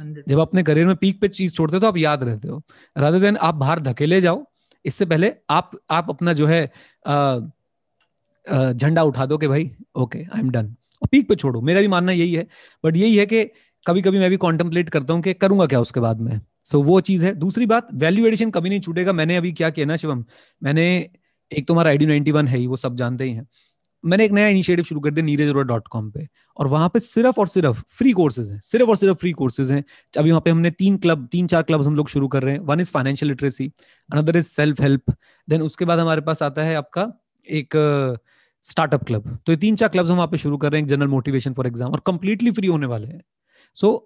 100%. जब अपने करियर में पीक पे चीज छोड़ते हो तो आप याद रहते हो राधर देन आप बाहर धकेले जाओ इससे पहले आप आप अपना जो है झंडा उठा दो कि भाई okay I am done peak पे छोड़ो मेरा भी मानना यही है बट यही है कि कभी कभी मैं भी कॉन्टेम्पलेट करता हूँ कि करूंगा क्या उसके बाद में सो so, वो चीज है दूसरी बात वैल्यू एडिशन कभी नहीं छूटेगा मैंने अभी क्या किया ना शिवम मैंने एक तो हमारा आई डी नाइनटी वन है ही वो सब जानते ही हैं मैंने एक नया इनिशिएटिव शुरू कर दिया नीरज अरोड़ा डॉट कॉम पे और वहां पे सिर्फ और सिर्फ फ्री कोर्सेज हैं सिर्फ और सिर्फ फ्री कोर्सेज हैं अभी वहां पे हमने तीन क्लब तीन चार क्लब हम लोग शुरू कर रहे हैं one is financial literacy another is self help then उसके बाद हमारे पास आता है आपका एक स्टार्टअप uh, क्लब तो ये तीन चार क्लब्स हम वहाँ पे शुरू कर रहे हैं जनरल मोटिवेशन फॉर एग्जाम और कम्प्लीटली फ्री होने वाले हैं सो so,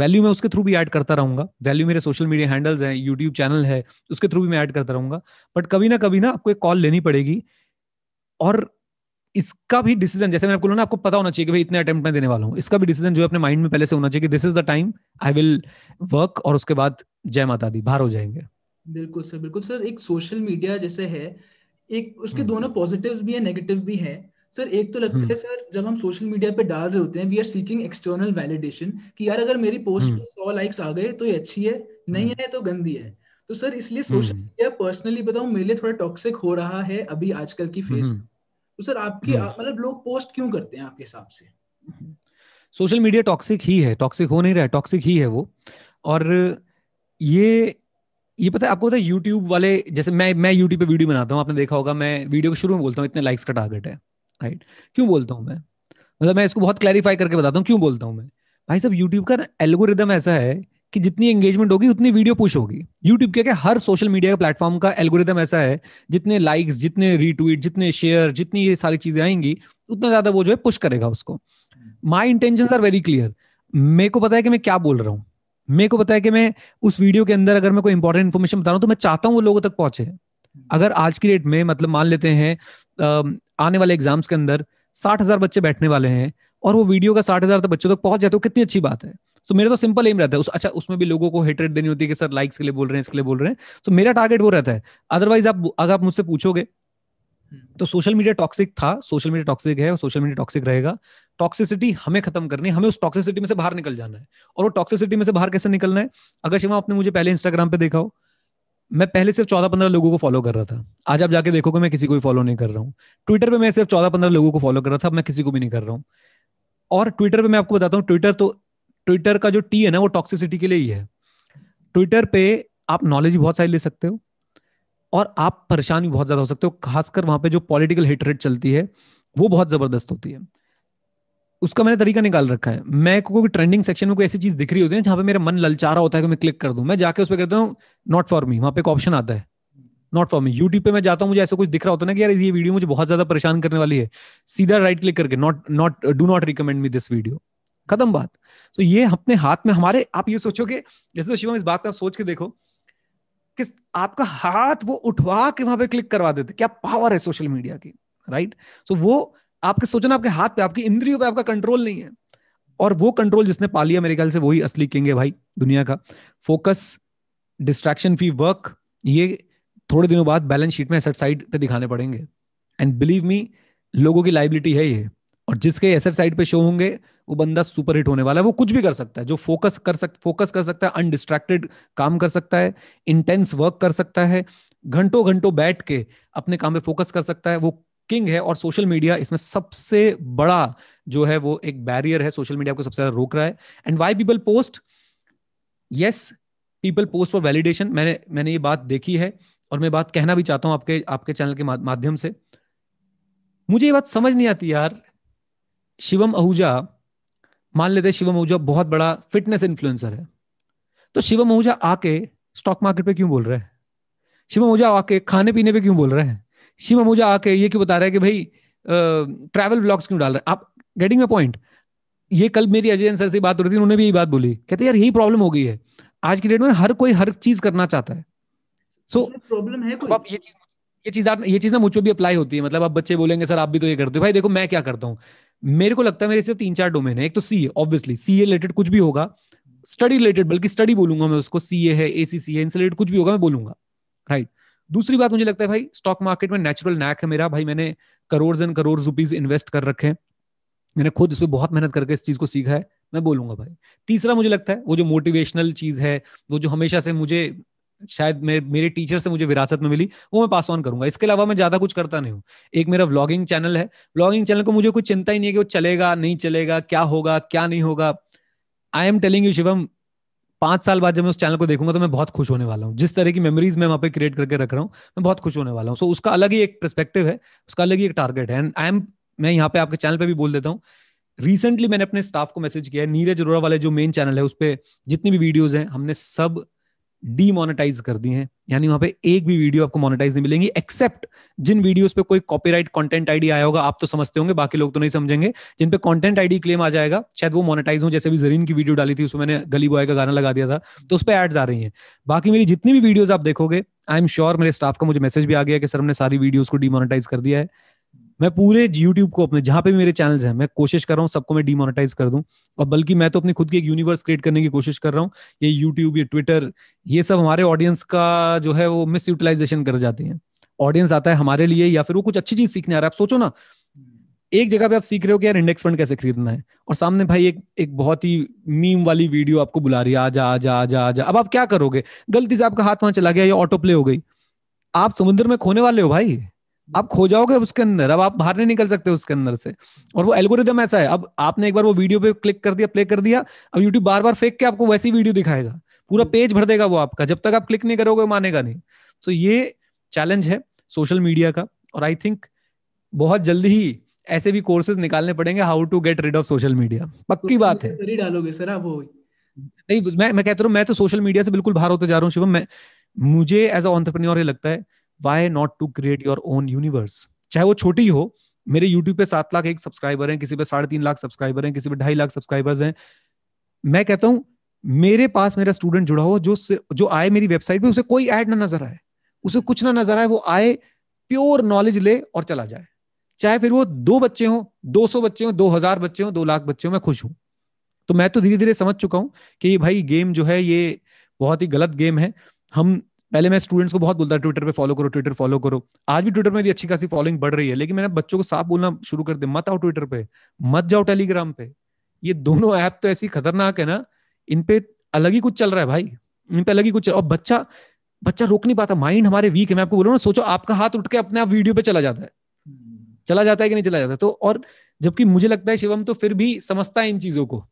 वैल्यू मैं उसके थ्रू भी ऐड करता रहूंगा वैल्यू मेरे सोशल मीडिया हैंडल्स हैं यूट्यूब चैनल है उसके थ्रू भी मैं ऐड करता रहूंगा बट कभी ना कभी ना आपको एक कॉल लेनी पड़ेगी और इसका भी डिसीजन जैसे मैंने आपको ना आपको पता होना चाहिए कि भाई इतने अटेम्प्ट में देने वाला हूँ इसका भी डिसीजन जो अपने माइंड में पहले से होना चाहिए कि this is the time I will work और उसके बाद जय माता दी बाहर हो जाएंगे बिल्कुल सर बिल्कुल सर एक सोशल मीडिया जैसे है एक उसके हम्म। दोनों पॉजिटिव्स भी है नेगेटिव भी है सर एक तो लगता है सर हम्म। जब हम सोशल मीडिया पे डाल रहे होते हैं we are seeking external validation कि यार अगर मेरी पोस्ट हम्म। पे सौ लाइक्स आ गए तो ये अच्छी है नहीं हम्म। है तो गंदी है तो सर इसलिए सोशल मीडिया पर्सनली बताऊं मेरे लिए थोड़ा टॉक्सिक हो रहा है अभी आजकल की फेस तो सर आपकी मतलब लोग पोस्ट क्यों करते हैं आपके हिसाब से सोशल मीडिया टॉक्सिक ही है टॉक्सिक हो नहीं रहा है टॉक्सिक ही है वो और ये ये पता है आपको पता है यूट्यूब वाले जैसे मैं मैं यूट्यूब पे वीडियो बनाता हूँ आपने देखा होगा मैं वीडियो को शुरू में बोलता हूँ इतने लाइक्स का टारगेट है राइट क्यों बोलता हूँ मैं मतलब मैं इसको बहुत क्लैरिफाई करके बताता हूँ क्यों बोलता हूँ मैं भाई सब यूट्यूब का एल्गोरिदम ऐसा है कि जितनी एंगेजमेंट होगी उतनी वीडियो पुश होगी यूट्यूब क्या क्या हर सोशल मीडिया का प्लेटफॉर्म का एल्गोरिदम ऐसा है जितने लाइक्स जितने रीट्वीट जितने शेयर जितनी ये सारी चीजें आएंगी उतना ज्यादा वो जो है पुश करेगा उसको my intention are very clear मेरे को पता है कि मैं क्या बोल रहा हूँ मेरे को पता है कि मैं उस वीडियो के अंदर अगर मैं कोई इंपॉर्टेंट इन्फॉर्मेशन बता रहा हूँ तो मैं चाहता हूँ वो लोगों तक पहुंचे अगर आज की डेट में मतलब मान लेते हैं आने वाले एग्जाम्स के अंदर साठ हजार बच्चे बैठने वाले हैं और वो वीडियो का साठ हजार तक तो बच्चों तक पहुंच जाते हो कितनी अच्छी बात है सो so, मेरा तो सिंपल एम रहता है उस अच्छा उसमें भी लोगों को हेटरेट देनी होती है कि सर लाइक्स के लिए बोल रहे हैं इसके लिए बोल रहे हैं तो so, मेरा टारगेट वो रहता है अदरवाइज आप अगर आप मुझसे पूछोगे तो सोशल मीडिया टॉक्सिक था सोशल मीडिया टॉक्सिक है और सोशल मीडिया टॉक्सिक रहेगा टॉक्सिसिटी हमें खत्म करनी हमें उस टॉक्सिसिटी में से बाहर निकल जाना है और वो टॉक्सिसिटी में से बाहर कैसे निकलना है अगर शिवा आपने मुझे पहले इंस्टाग्राम पे देखा हो मैं पहले सिर्फ चौदह पंद्रह लोगों को फॉलो कर रहा था आज आप जाके देखोगे मैं किसी को भी फॉलो नहीं कर रहा हूँ ट्विटर पे मैं सिर्फ चौदह पंद्रह लोगों को फॉलो कर रहा था मैं किसी को भी नहीं कर रहा हूँ और ट्विटर पे मैं आपको बताता हूँ ट्विटर तो ट्विटर का जो टी है ना वो टॉक्सिसिटी के लिए ही है ट्विटर पे आप नॉलेज बहुत सारी ले सकते हो और आप परेशान भी बहुत ज्यादा हो सकते हो खासकर वहां पे जो पॉलिटिकल हेटरेट चलती है वो बहुत जबरदस्त होती है उसका मैंने तरीका निकाल रखा है मैं कोई ट्रेंडिंग सेक्शन में कोई ऐसी चीज दिख रही होती है जहां पे मेरा मन ललचा रहा होता है कि मैं क्लिक कर दूं मैं जाके उस पर कहता हूँ नॉट फॉर मी वहां पे एक ऑप्शन आता है नॉट फॉर मी यूट्यूब पे मैं जाता हूँ मुझे ऐसा कुछ दिख रहा होता है ना कि यार ये वीडियो मुझे बहुत ज्यादा परेशान करने वाली है सीधा राइट क्लिक करके not not do not recommend me this video खत्म बात तो ये अपने हाथ में हमारे आप ये सोचो कि जैसे तो शिवम इस बात का सोच के देखो कि आपका हाथ वो उठवा के वहां पे क्लिक करवा देते क्या पावर है सोशल मीडिया की राइट सो so, वो आपके सोचना आपके हाथ पे आपकी इंद्रियों पे आपका कंट्रोल नहीं है और वो कंट्रोल जिसने पा लिया मेरे ख्याल से वही असली किंग है भाई दुनिया का फोकस डिस्ट्रैक्शन फी वर्क ये थोड़े दिनों बाद बैलेंस शीट में एसेट साइड पे दिखाने पड़ेंगे एंड बिलीव मी लोगों की लाइबिलिटी है ये और जिसके एसेट साइड पे शो होंगे वो बंदा सुपर हिट होने वाला है वो कुछ भी कर सकता है जो फोकस कर सक फोकस कर सकता है अनडिस्ट्रैक्टेड काम कर सकता है इंटेंस वर्क कर सकता है घंटों घंटों बैठ के अपने काम पे फोकस कर सकता है वो किंग है और सोशल मीडिया इसमें सबसे बड़ा जो है वो एक बैरियर है सोशल मीडिया को सबसे ज्यादा रोक रहा है and why people post yes people post for validation मैंने मैंने ये बात देखी है और मैं बात कहना भी चाहता हूं आपके आपके चैनल के माध्यम से मुझे ये बात समझ नहीं आती यार शिवम आहूजा मान लेते शिवम आहूजा बहुत बड़ा फिटनेस इन्फ्लुएंसर है तो शिवम आहूजा आके स्टॉक मार्केट पे क्यों बोल रहे हैं शिवम आहूजा आके खाने पीने पे क्यों बोल रहे हैं शिव मुझे आके ये क्यों बता रहा है कि भाई ट्रैवल ब्लॉग्स क्यों डाल रहे हैं आप गेटिंग पॉइंट ये कल मेरी अजय सर से बात हो रही थी उन्होंने भी यही बात बोली कहते यार यही प्रॉब्लम हो गई है आज की डेट में हर कोई हर चीज करना चाहता है सो so, प्रॉब्लम है कोई? आप ये चीज ये चीज आप ये चीज ना मुझ पर भी अप्लाई होती है मतलब आप बच्चे बोलेंगे सर आप भी तो ये करते हो भाई देखो मैं क्या करता हूँ मेरे को लगता है मेरे सिर्फ तीन चार डोमेन है एक तो सी ऑब्वियसली सी ए रिलेटेड कुछ भी होगा स्टडी रिलेटेड बल्कि स्टडी बोलूंगा मैं उसको सी ए है ए सी सी है इनसे रिलेटेड कुछ भी होगा मैं बोलूंगा राइट right. दूसरी बात मुझे लगता है भाई स्टॉक मार्केट में नेचुरल नैक है मेरा भाई मैंने crore and crore rupees invest कर रखे हैं मैंने खुद इस पर बहुत मेहनत करके इस चीज को सीखा है मैं बोलूंगा भाई तीसरा मुझे लगता है वो जो मोटिवेशनल चीज है वो जो हमेशा से मुझे शायद मे, मेरे टीचर से मुझे विरासत में मिली वो मैं पास ऑन करूंगा इसके अलावा मैं ज्यादा कुछ करता नहीं हूँ एक मेरा व्लॉगिंग चैनल है व्लॉगिंग चैनल को मुझे कोई चिंता ही नहीं है कि वो चलेगा नहीं चलेगा क्या होगा क्या नहीं होगा I am telling you Shivam पांच साल बाद जब मैं उस चैनल को देखूंगा तो मैं बहुत खुश होने वाला हूँ जिस तरह की मेमोरीज मैं वहां पे क्रिएट करके रख रहा हूँ मैं बहुत खुश होने वाला हूँ सो so, उसका अलग ही एक परस्पेक्टिव है उसका अलग ही एक टारगेट है एंड आई एम मैं यहाँ पे आपके चैनल पे भी बोल देता हूँ रिसेंटली मैंने अपने स्टाफ को मैसेज किया है नीरज अरोरा वाले जो मेन चैनल है उस पर जितनी भी वीडियोज हैं हमने सब डीमोनेटाइज कर दी हैं यानी वहां पे एक भी वीडियो आपको मोनेटाइज नहीं मिलेंगी एक्सेप्ट जिन वीडियोस पे कोई कॉपीराइट कंटेंट आईडी आया होगा आप तो समझते होंगे बाकी लोग तो नहीं समझेंगे जिन पे कंटेंट आईडी क्लेम आ जाएगा शायद वो मोनेटाइज हो जैसे भी जरीन की वीडियो डाली थी उसमें मैंने गली बॉय का गाना लगा दिया था तो उस पर एड्स आ रही है बाकी मेरी जितनी भी वीडियोज आप देखोगे आई एम श्योर मेरे स्टाफ का मुझे मैसेज भी आ गया कि सर हमने सारी वीडियोज को डीमोनेटाइज कर दिया है मैं पूरे यूट्यूब को अपने जहां पे भी मेरे चैनल्स हैं मैं कोशिश कर रहा हूँ सबको मैं डिमोनेटाइज कर दूं और बल्कि मैं तो अपनी खुद की एक यूनिवर्स क्रिएट करने की कोशिश कर रहा हूँ ये यूट्यूब ये ट्विटर ये सब हमारे ऑडियंस का जो है वो मिस यूटिलाइजेशन कर जाती हैं ऑडियंस आता है हमारे लिए या फिर वो कुछ अच्छी चीज सीखने आ रहा है आप सोचो ना एक जगह पे आप सीख रहे हो कि यार इंडेक्स फंड कैसे खरीदना है और सामने भाई एक एक बहुत ही मीम वाली वीडियो आपको बुला रही है आ जा आ जा आ जा अब आप क्या करोगे गलती से आपका हाथ वहां चला गया या ऑटो प्ले हो गई आप समुद्र में खोने वाले हो भाई आप खो जाओगे उसके अंदर अब आप बाहर नहीं निकल सकते उसके अंदर से और वो एल्गोरिदम ऐसा है अब आपने एक बार वो वीडियो पे क्लिक कर दिया प्ले कर दिया अब यूट्यूब बार बार फेंक के आपको वैसी वीडियो दिखाएगा पूरा पेज हम्म। भर देगा वो आपका जब तक आप क्लिक नहीं करोगे मानेगा नहीं सो ये चैलेंज है सोशल मीडिया का और आई थिंक बहुत जल्दी ही ऐसे भी कोर्सेज निकालने पड़ेंगे how to get rid of social media पक्की बात है डालोगे सर आप वो नहीं मैं मैं कहता हूँ मैं तो सोशल मीडिया से बिल्कुल बाहर होते जा रहा हूँ शिवम मैं मुझे एज अ ये लगता है why not to create your own universe चाहे वो छोटी हो मेरे यूट्यूब पे सात लाख एक सब्सक्राइबर हैं किसी पे साढ़े तीन लाख सब्सक्राइबर हैं किसी पे ढाई लाख सब्सक्राइबर्स हैं मैं कहता हूँ मेरे पास मेरा स्टूडेंट जुड़ा हो जो जो आए मेरी वेबसाइट पे उसे कोई ऐड ना नजर आए उसे कुछ ना नजर आए वो आए प्योर नॉलेज ले और चला जाए चाहे फिर वो दो बच्चे हो दो सौ बच्चे हो दो हजार बच्चे हो दो लाख बच्चे हो मैं खुश हूं तो मैं तो धीरे धीरे समझ चुका हूं कि भाई गेम जो है ये बहुत ही गलत गेम है हम पहले मैं स्टूडेंट्स को बहुत बोलता ट्विटर पे फॉलो करो ट्विटर फॉलो करो आज भी ट्विटर में मेरी अच्छी खासी फॉलोइंग बढ़ रही है लेकिन मैंने बच्चों को साफ बोलना शुरू कर दिया मत आओ ट्विटर पे मत जाओ टेलीग्राम पे ये दोनों ऐप तो ऐसी खतरनाक है ना इनपे अलग ही कुछ चल रहा है भाई इन पे अलग ही कुछ और बच्चा बच्चा रोक नहीं पाता माइंड हमारे वीक है मैं आपको बोल रहा हूँ सोचो आपका हाथ उठ के अपने आप वीडियो पे चला जाता है हम्म। चला जाता है कि नहीं चला जाता तो और जबकि मुझे लगता है शिवम तो फिर भी समझता है इन चीजों को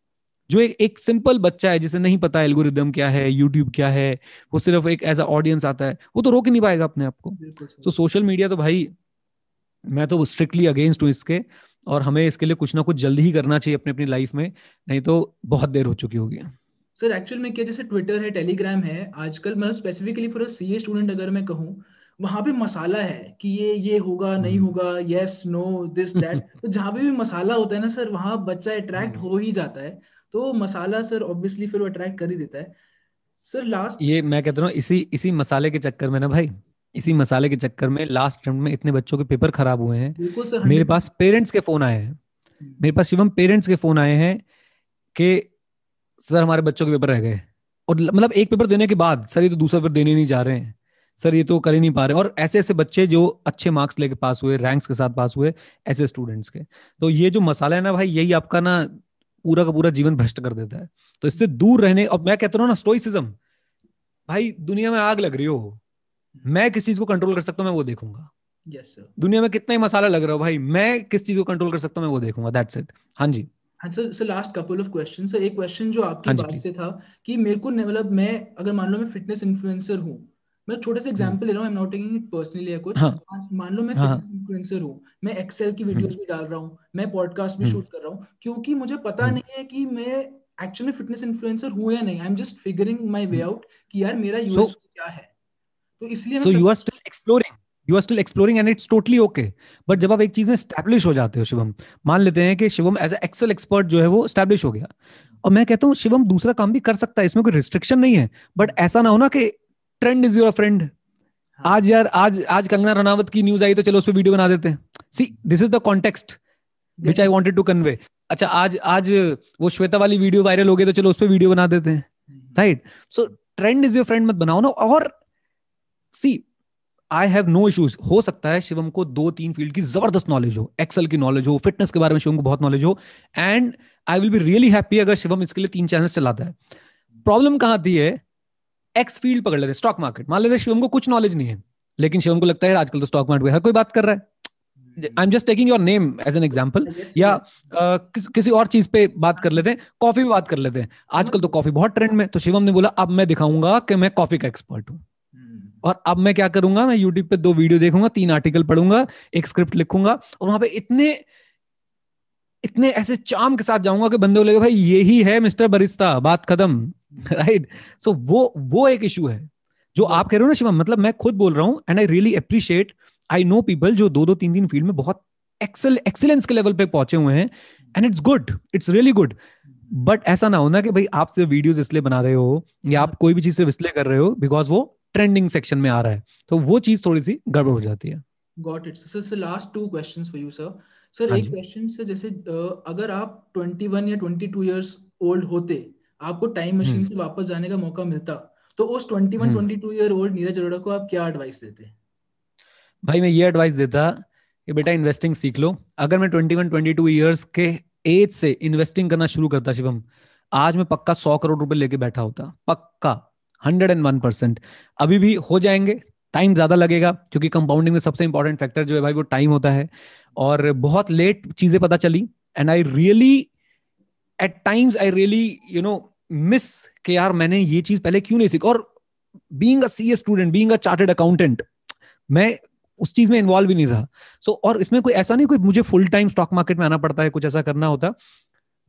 जो एक एक सिंपल बच्चा है जिसे नहीं पता एल्गोरिदम क्या है यूट्यूब क्या है वो सिर्फ एक एज अ ऑडियंस आता है वो तो रोक नहीं पाएगा अपने आप को तो सोशल मीडिया तो भाई मैं तो स्ट्रिक्टली अगेंस्ट हूँ इसके और हमें इसके लिए कुछ ना कुछ जल्दी ही करना चाहिए अपने अपनी लाइफ में नहीं तो बहुत देर हो चुकी होगी सर एक्चुअल में क्या जैसे ट्विटर है टेलीग्राम है आजकल मतलब specifically for C A student अगर मैं कहूँ वहां पे मसाला है कि ये ये होगा नहीं हम्म। होगा यस नो दिस दैट तो जहां पे भी मसाला होता है ना सर वहां बच्चा अट्रैक्ट हम्म। हो ही जाता है तो मसाला सर ऑब्वियसली फिर वो अट्रैक्ट कर ही देता है सर लास्ट ये मैं कहता हूँ इसी इसी मसाले के चक्कर में ना भाई इसी मसाले के चक्कर में लास्ट राउंड में इतने बच्चों के पेपर खराब हुए हैं सर मेरे पास पेरेंट्स के फोन आए हैं हम्म। मेरे पास शिवम पेरेंट्स के फोन आए हैं कि सर हमारे बच्चों के पेपर रह गए और मतलब एक पेपर देने के बाद सर ये तो दूसरा पेपर देने नहीं जा रहे हैं सर ये तो कर ही नहीं पा रहे और ऐसे ऐसे बच्चे जो अच्छे मार्क्स लेके पास हुए रैंक्स के साथ पास हुए ऐसे स्टूडेंट्स के तो ये जो मसाला है ना भाई यही आपका ना पूरा का पूरा जीवन भ्रष्ट कर देता है तो इससे दूर रहने और मैं कहता हूँ ना स्टोइसिज्म भाई दुनिया में आग लग रही हो मैं किस चीज को कंट्रोल कर सकता हूँ मैं वो देखूंगा yes, sir. दुनिया में कितना ही मसाला लग रहा हो भाई मैं किस चीज को कंट्रोल कर सकता हूँ मैं वो देखूंगा दैट्स इट हाँ जी हाँ sir sir last couple of question sir एक क्वेश्चन जो आपकी हाँ बात से था कि मेरे को मतलब मैं अगर मान लो मैं फिटनेस इन्फ्लुएंसर हूँ मैं छोटे से एग्जांपल हम्म। ले रहा हूं I am not taking it personally या कुछ हाँ, मान लो मैं फिटनेस इन्फ्लुएंसर हूं मैं एक्सेल की वीडियोस हम्म। भी डाल रहा हूं मैं पॉडकास्ट भी शूट हम्म। कर रहा हूं क्योंकि मुझे पता नहीं है कि मैं एक्चुअली फिटनेस इन्फ्लुएंसर हूं या नहीं I am just figuring my way out कि यार मेरा यूएसपी so, क्या है तो इसलिए मैं so you are still exploring you are still exploring and it's totally okay but जब आप एक चीज में स्टैब्लिश हो जाते हो शिवम मान लेते हैं कि शिवम एज एक्सेल एक्सपर्ट जो है वो स्टैब्लिश हो गया और मैं कहता हूँ शिवम दूसरा काम भी कर सकता है इसमें कोई रिस्ट्रिक्शन नहीं है बट ऐसा ना हो ना कि ट्रेंड इज योर फ्रेंड आज यार आज आज कंगना रनावत की न्यूज आई तो चलो उस पर वीडियो बना देते हैं see this is the context which I wanted to convey अच्छा आज आज वो श्वेता वाली वीडियो वायरल हो गई तो चलो उस पर वीडियो बना देते हैं right so trend is your friend मत बनाओ ना और see I have no issues हो सकता है शिवम को दो तीन फील्ड की जबरदस्त नॉलेज हो एक्सल की नॉलेज हो फिटनेस के बारे में शिवम को बहुत नॉलेज हो and I will be really happy अगर शिवम इसके लिए तीन चैनल चलाता है प्रॉब्लम कहाँ आती है एक्स फील्ड पकड़ लेते स्टॉक मार्केट मान लेते शिवम को कुछ नॉलेज नहीं है लेकिन शिवम को लगता है आजकल तो स्टॉक मार्केट हर कोई बात कर रहा है I am just taking your name as an example या किसी और चीज पे बात कर लेते हैं कॉफी पे बात कर लेते हैं आजकल तो कॉफी बहुत ट्रेंड में तो शिवम ने बोला अब मैं दिखाऊंगा कि मैं कॉफी का एक्सपर्ट हूँ hmm. और अब मैं क्या करूंगा मैं यूट्यूब पे दो वीडियो देखूंगा तीन आर्टिकल पढ़ूंगा एक स्क्रिप्ट लिखूंगा और वहां पे इतने इतने ऐसे चाम के साथ जाऊंगा कि बंदे बोलेगा भाई यही है मिस्टर बरिस्ता बात खत्म राइट सो वो वो एक इशू है जो आप कह रहे हो ना शिवम मतलब मैं खुद बोल रहा हूँ and I really appreciate I know people जो दो दो तीन तीन फील्ड में बहुत एक्सेल एक्सीलेंस के लेवल पे पहुंचे हुए हैं and it's good it's really good but ऐसा ना हो ना कि भाई आप सिर्फ वीडियोस इसलिए बना रहे हो या आप कोई भी चीज सिर्फ इसलिए कर रहे हो बिकॉज वो ट्रेंडिंग सेक्शन में आ रहा है तो वो चीज थोड़ी सी गड़बड़ हो जाती है got it sir last two questions for you sir sir एक क्वेश्चन से जैसे अगर आप 21 या 22 इयर्स ओल्ड होते आपको टाइम हम्म। मशीन से वापस जाने का मौका मिलता तो उस 21 22 ईयर ओल्ड नीरज अरोड़ा को आप क्या एडवाइस देते भाई मैं ये एडवाइस देता कि बेटा इन्वेस्टिंग सीख लो अगर मैं 21 22 इयर्स के एज से इन्वेस्टिंग करना शुरू करता शिवम आज मैं पक्का सौ करोड़ रुपए लेके बैठा होता पक्का हंड्रेड एंड वन परसेंट अभी भी हो जाएंगे टाइम ज्यादा लगेगा क्योंकि कंपाउंडिंग में सबसे इंपॉर्टेंट फैक्टर जो है भाई वो टाइम होता है और बहुत लेट चीजें पता चली and I really at times I really you know miss के यार मैंने ये चीज पहले क्यों नहीं सीखी और being C A student being chartered accountant मैं उस चीज में इन्वॉल्व भी नहीं रहा सो so, और इसमें कोई ऐसा नहीं कोई मुझे फुल टाइम स्टॉक मार्केट में आना पड़ता है कुछ ऐसा करना होता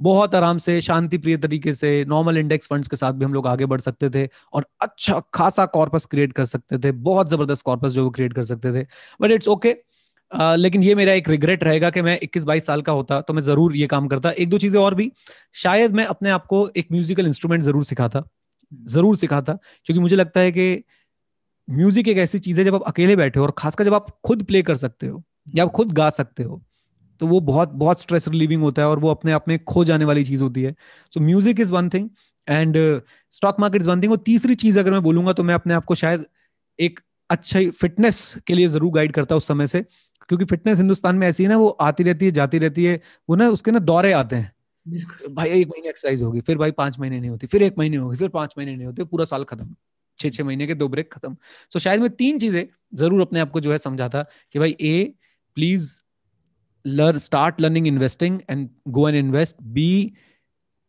बहुत आराम से शांति प्रिय तरीके से नॉर्मल इंडेक्स फंड्स के साथ भी हम लोग आगे बढ़ सकते थे और अच्छा खासा कॉर्पस क्रिएट कर सकते थे बहुत जबरदस्त कॉर्पस जो क्रिएट कर सकते थे बट इट्स ओके okay, आ, लेकिन ये मेरा एक रिग्रेट रहेगा कि मैं 21 बाईस साल का होता तो मैं जरूर ये काम करता एक दो चीजें और भी शायद मैं अपने आप को एक म्यूजिकल इंस्ट्रूमेंट जरूर सिखाता जरूर सिखाता क्योंकि मुझे लगता है कि म्यूजिक एक ऐसी चीज है जब आप अकेले बैठे हो और खासकर जब आप खुद प्ले कर सकते हो या आप खुद गा सकते हो तो वो बहुत बहुत स्ट्रेस रिलीविंग होता है और वो अपने आप में खो जाने वाली चीज होती है so music is one thing and stock market is one thing और तीसरी चीज अगर मैं बोलूंगा तो मैं अपने आप को शायद एक अच्छा फिटनेस के लिए जरूर गाइड करता उस समय से क्योंकि फिटनेस हिंदुस्तान में ऐसी है ना वो आती रहती है जाती रहती है वो ना उसके ना दौरे आते हैं भाई एक महीने एक्सरसाइज होगी फिर भाई पांच महीने नहीं होती फिर एक महीने होगी फिर पांच महीने नहीं होते पूरा साल खत्म छह छह महीने के दो ब्रेक खत्म सो so, शायद मैं तीन चीजें जरूर अपने आप को जो है समझाता कि भाई uh please learn start learning investing and go and invest be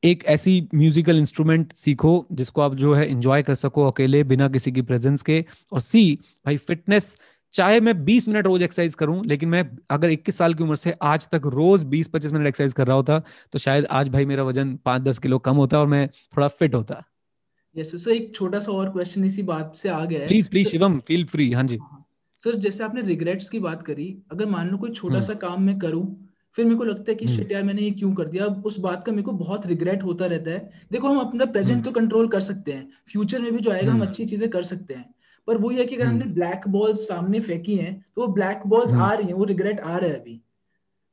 एक ऐसी म्यूजिकल इंस्ट्रूमेंट सीखो जिसको आप जो है इंजॉय कर सको अकेले बिना किसी की प्रेजेंस के और सी भाई फिटनेस चाहे मैं 20 मिनट रोज एक्सरसाइज करूं लेकिन मैं अगर 21 साल की उम्र से आज तक रोज 20-25 मिनट एक्सरसाइज कर रहा होता तो शायद आज भाई मेरा वजन 5-10 किलो कम होता और मैं थोड़ा फिट होता यस सर एक छोटा सा और क्वेश्चन इसी बात से आ गया है please please Shivam feel free हाँ जी हाँ, हाँ। सर जैसे आपने रिग्रेट्स की बात करी अगर मान लो कोई छोटा हम्म। सा काम मैं करूं फिर मेरे को लगता है कि शिट हम्म। यार मैंने ये क्यों कर दिया अब उस बात का मेरे को बहुत रिग्रेट होता रहता है देखो हम अपना प्रेजेंट हम्म। तो कंट्रोल कर सकते हैं फ्यूचर में भी जो आएगा हम अच्छी चीजें कर सकते हैं पर वो ये कि अगर हम्म। हमने ब्लैक बॉल्स सामने फेंकी हैं तो वो ब्लैक हम्म। बॉल्स आ रही हैं वो रिग्रेट आ रहा है अभी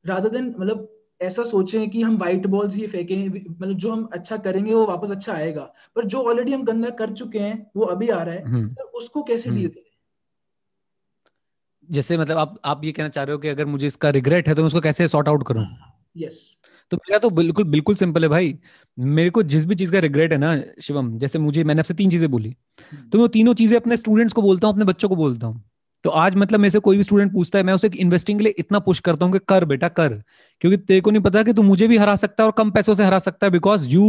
राधा देन मतलब ऐसा सोचे कि हम व्हाइट बॉल्स ही फेंके मतलब जो हम अच्छा करेंगे वो वापस अच्छा आएगा पर जो ऑलरेडी हम गंदा कर चुके हैं वो अभी आ रहा है हम्म। तो उसको कैसे डील करें जैसे मतलब आप आप ये कहना चाह रहे हो कि अगर मुझे इसका रिग्रेट है तो मैं उसको कैसे सॉर्ट आउट करूं यस yes. तो मेरा तो बिल्कुल बिल्कुल सिंपल है भाई मेरे को जिस भी चीज का रिग्रेट है ना शिवम जैसे मुझे मैंने आपसे तीन चीजें बोली तो हम्म। मैं तीनों चीजें अपने स्टूडेंट्स को बोलता हूँ अपने बच्चों को बोलता हूँ तो आज मतलब मेरे से कोई भी स्टूडेंट पूछता है मैं उसे इन्वेस्टिंग के लिए इतना पुश करता हूँ कि कर बेटा कर क्योंकि तेरे को नहीं पता कि तू मुझे भी हरा सकता है और कम पैसों से हरा सकता है because you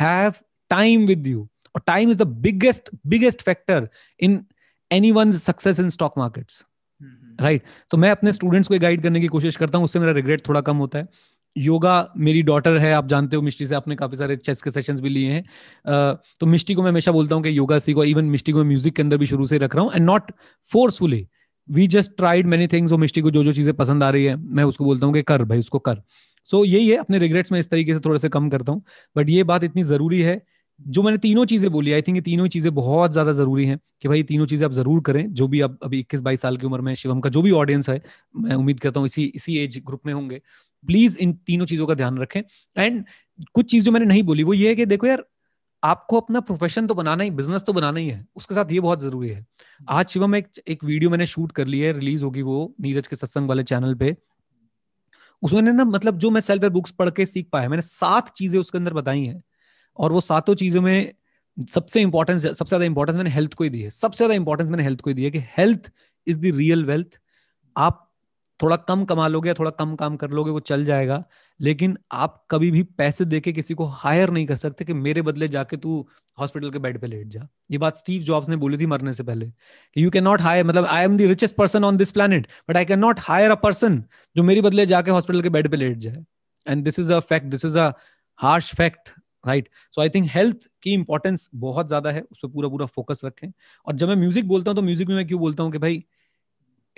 have time with you और time is the biggest biggest factor in any one success in stock markets right तो मैं अपने स्टूडेंट्स को गाइड करने की कोशिश करता हूँ उससे मेरा रिग्रेट थोड़ा कम होता है योगा मेरी डॉटर है आप जानते हो मिस्टी से आपने काफी सारे चेस के सेशंस भी लिए हैं तो मिस्टी को मैं हमेशा बोलता हूँ कि योगा सीखो इवन मिस्टी को म्यूजिक के अंदर भी शुरू से रख रहा हूँ and not forcefully we just tried many things और मिस्टी को जो जो चीजें पसंद आ रही है मैं उसको बोलता हूँ कि कर भाई उसको कर सो so, यही है अपने रिग्रेट्स में इस तरीके से थोड़े से कम करता हूँ बट ये बात इतनी जरूरी है जो मैंने तीनों चीजें बोली आई थिंक ये तीनों चीजें बहुत ज्यादा जरूरी हैं कि भाई तीनों चीजें आप जरूर करें जो भी आप अभी इक्कीस बाईस साल की उम्र में शिवम का जो भी ऑडियंस है मैं उम्मीद करता हूँ इसी इसी एज ग्रुप में होंगे प्लीज इन तीनों चीजों का ध्यान रखें एंड कुछ चीज जो मैंने नहीं बोली वो ये है कि देखो यार आपको अपना प्रोफेशन तो बनाना ही बिजनेस तो बनाना ही है उसके साथ ये बहुत जरूरी है आज शिवम एक एक वीडियो मैंने शूट कर ली है रिलीज होगी वो नीरज के सत्संग वाले चैनल पे उसमें ना मतलब जो मैं सेल्फ हेल्प बुक्स पढ़ के सीख पाया मैंने सात चीजें उसके अंदर बताई हैं और वो सातों चीजों में सबसे इंपॉर्टेंस सबसे ज्यादा इंपॉर्टेंस मैंने हेल्थ को ही दी है सबसे ज्यादा इंपॉर्टेंस मैंने हेल्थ को ही दी है कि health is the real wealth आप थोड़ा कम कमा लोगे थोड़ा कम काम कर लोगे वो चल जाएगा लेकिन आप कभी भी पैसे देके किसी को हायर नहीं कर सकते कि मेरे बदले जाके तू हॉस्पिटल के बेड पे लेट जा ये बात स्टीव जॉब्स ने बोली थी मरने से पहले कि यू कैन नॉट हायर मतलब I am the richest person on this planet but I can not hire a person जो मेरे बदले जाके हॉस्पिटल के बेड पे लेट जाए and this is a fact this is a harsh fact right so I think health की importance बहुत ज्यादा है उस पर पूरा पूरा फोकस रखें और जब मैं म्यूजिक बोलता हूँ तो म्यूजिक में मैं क्यों बोलता हूँ कि भाई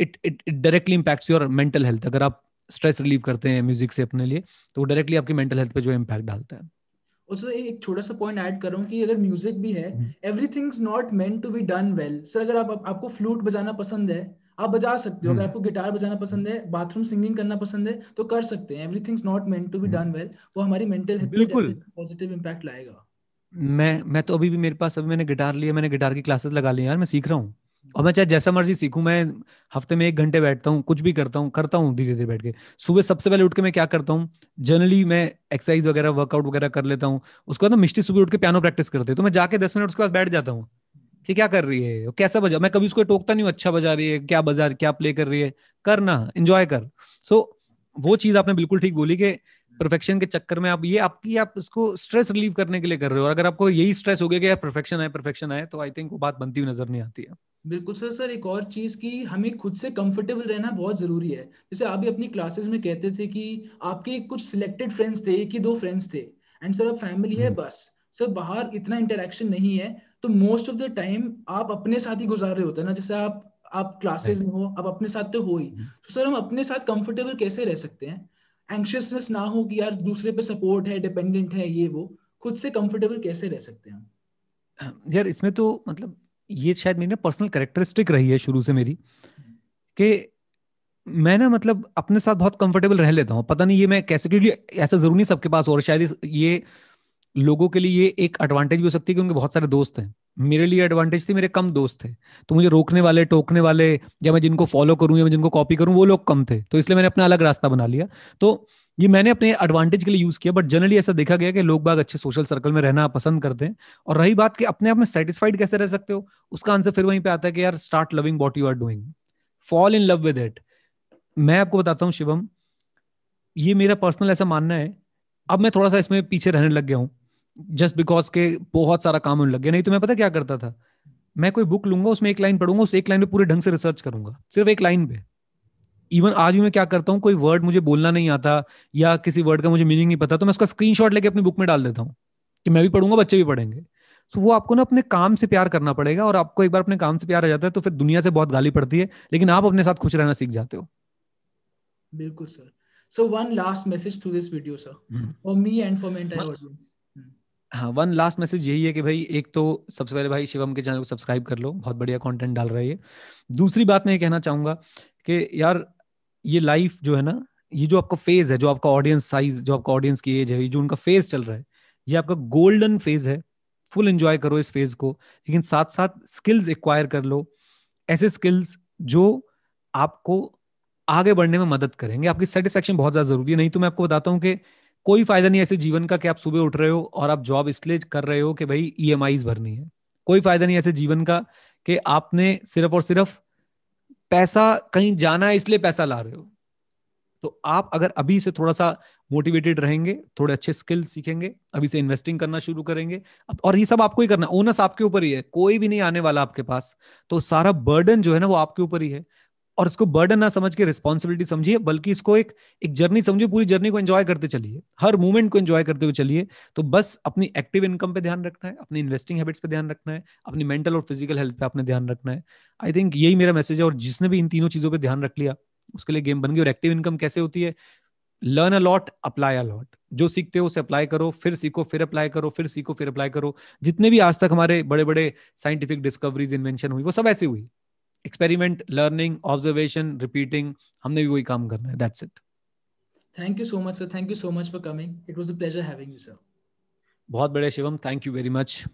it it it directly impacts your mental health अगर आप स्ट्रेस रिलीव करते हैं म्यूजिक से अपने लिए तो डायरेक्टली आपकी मेंटल हेल्थ पे जो इम्पैक्ट डालता है एक छोटा सा पॉइंट ऐड करूं कि अगर म्यूजिक भी है everything not meant to be done well sir अगर आप, आपको फ्लूट बजाना पसंद है आप बजा सकते हो अगर हम्म। आपको गिटार बजाना पसंद है बाथरूम सिंगिंग करना पसंद है तो कर सकते हैं everything not meant to be done well वो हमारी मेंटल बिल्कुल पॉजिटिव इम्पैक्ट लाएगा मैं मैं तो अभी भी मेरे पास अभी मैंने गिटार लिया मैंने गिटार की क्लासेस लगा ली यार मैं सीख रहा हूँ और मैं चाहे जैसा मर्जी सीखूं मैं हफ्ते में एक घंटे बैठता हूँ कुछ भी करता हूँ करता हूँ धीरे धीरे बैठ के सुबह सबसे पहले उठ के मैं क्या करता हूँ जनरली मैं एक्सरसाइज वगैरह वर्कआउट वगैरह कर लेता हूँ उसके बाद मिस्टी सुबह उठ के पियानो प्रैक्टिस करते हैं तो मैं जाके दस मिनट उसके बाद बैठ जाता हूँ कि क्या कर रही है कैसा बजा मैं कभी उसको टोकता नहीं हूँ अच्छा बजा रही है क्या बजा क्या प्ले कर रही है करना इंजॉय कर सो so, वो चीज आपने बिल्कुल ठीक बोली कि परफेक्शन के चक्कर में आप ये आपकी आप इसको स्ट्रेस रिलीव करने के लिए कर रहे हो और अगर आपको यही स्ट्रेस हो गया कि यार परफेक्शन आए परफेक्शन आए तो आई थिंक वो बात बनती हुई नजर नहीं आती है बिल्कुल सर सर एक और चीज़ की हमें खुद से कंफर्टेबल रहना बहुत ज़रूरी है जैसे आप भी अपनी क्लासेस में कहते थे कि आपके कुछ सिलेक्टेड फ्रेंड्स थे एक ही दो फ्रेंड्स थे एंड सर अब फैमिली है हम्म। बस सर बाहर इतना इंटरेक्शन नहीं है तो मोस्ट ऑफ द टाइम आप अपने साथ ही गुजार रहे होते हैं ना जैसे आप आप क्लासेस में हो आप अपने साथ तो हो ही हम्म। तो सर हम अपने साथ कंफर्टेबल कैसे रह सकते हैं एंशियसनेस ना हो कि यार दूसरे पे सपोर्ट है डिपेंडेंट है ये वो खुद से कंफर्टेबल कैसे रह सकते हैं यार इसमें तो मतलब ये शायद मेरी ना पर्सनल करेक्टरिस्टिक रही है शुरू से मेरी कि मैं ना मतलब अपने साथ बहुत कंफर्टेबल रह लेता हूँ पता नहीं ये मैं कैसे क्योंकि ऐसा जरूरी नहीं सबके पास और शायद ये लोगों के लिए ये एक एडवांटेज भी हो सकती है कि उनके बहुत सारे दोस्त हैं मेरे लिए एडवांटेज थी मेरे कम दोस्त थे तो मुझे रोकने वाले टोकने वाले या मैं जिनको फॉलो करूँ या मैं जिनको कॉपी करूँ वो लोग कम थे तो इसलिए मैंने अपना अलग रास्ता बना लिया तो ये मैंने अपने एडवांटेज के लिए यूज किया बट जनरली ऐसा देखा गया कि लोग बाग अच्छे सोशल सर्कल में रहना पसंद करते हैं और रही बात कि अपने आप में सेटिस्फाइड कैसे रह सकते हो उसका आंसर फिर वहीं पे आता है कि यार start loving what you are doing fall in love with it मैं आपको बताता हूँ शिवम ये मेरा पर्सनल ऐसा मानना है अब मैं थोड़ा सा इसमें पीछे रहने लग गया हूँ जस्ट बिकॉज के बहुत सारा काम होने लग गया नहीं तो मैं पता क्या करता था मैं कोई बुक लूंगा उसमें एक लाइन पढ़ूंगा उस एक लाइन पे पूरे ढंग से रिसर्च करूंगा सिर्फ एक लाइन पे इवन आज भी मैं क्या करता हूँ कोई वर्ड मुझे बोलना नहीं आता या किसी वर्ड का मुझे मीनिंग नहीं पता तो मैं उसका स्क्रीनशॉट लेके अपनी बुक में डाल देता हूँ कि मैं भी पढ़ूंगा बच्चे भी पढ़ेंगे सो so, वो आपको ना अपने काम से प्यार करना पड़ेगा और आपको एक बार अपने काम से प्यार आ जाता है तो फिर दुनिया से बहुत गाली पड़ती है लेकिन आप अपने साथ खुश रहना सीख जाते हो बिल्कुल sir so one last message through this video sir for me and for my entire audience हाँ वन लास्ट मैसेज यही है कि भाई एक तो सबसे पहले भाई शिवम के चैनल को सब्सक्राइब कर लो बहुत बढ़िया कंटेंट डाल रही है दूसरी बात मैं ये कहना चाहूंगा कि यार ये लाइफ जो है ना ये जो आपका फेज है जो आपका ऑडियंस साइज जो आपका ऑडियंस की एज है ये जो उनका फेज चल रहा है ये आपका गोल्डन फेज है फुल एंजॉय करो इस फेज को लेकिन साथ साथ स्किल्स एक्वायर कर लो ऐसे स्किल्स जो आपको आगे बढ़ने में मदद करेंगे आपकी सेटिस्फेक्शन बहुत ज्यादा जरूरी है नहीं तो मैं आपको बताता हूँ कि कोई फायदा नहीं ऐसे जीवन का कि आप सुबह उठ रहे हो और आप जॉब इसलिए कर रहे हो कि भाई ई e भरनी है कोई फायदा नहीं ऐसे जीवन का कि आपने सिर्फ और सिर्फ पैसा कहीं जाना है इसलिए पैसा ला रहे हो तो आप अगर अभी से थोड़ा सा मोटिवेटेड रहेंगे थोड़े अच्छे स्किल सीखेंगे अभी से इन्वेस्टिंग करना शुरू करेंगे और ये सब आपको ही करना है ओनस आपके ऊपर ही है कोई भी नहीं आने वाला आपके पास तो सारा बर्डन जो है ना वो आपके ऊपर ही है और इसको बर्डन ना समझ के रिस्पॉन्सिबिलिटी समझिए बल्कि इसको एक एक जर्नी समझिए पूरी जर्नी को एंजॉय करते चलिए हर मूवमेंट को एंजॉय करते हुए चलिए तो बस अपनी एक्टिव इनकम पे ध्यान रखना है अपनी इन्वेस्टिंग हैबिट्स पे ध्यान रखना है अपनी मेंटल और फिजिकल हेल्थ पे आपने ध्यान रखना है आई थिंक यही मेरा मैसेज है और जिसने भी इन तीनों चीजों पर ध्यान रख लिया उसके लिए गेम बन गई और एक्टिव इनकम कैसे होती है लर्न अलॉट अप्लाई अलॉट जो सीखते हो उसे अप्लाई करो फिर सीखो फिर अप्लाई करो फिर सीखो फिर अप्लाई करो जितने भी आज तक हमारे बड़े बड़े साइंटिफिक डिस्कवरीज इन्वेंशन हुई वो सब ऐसे हुई एक्सपेरिमेंट लर्निंग ऑब्जर्वेशन रिपीटिंग हमने भी वही काम करना है that's it thank you so much sir thank you so much for coming it was a pleasure having you sir बहुत बड़े Shivam thank you very much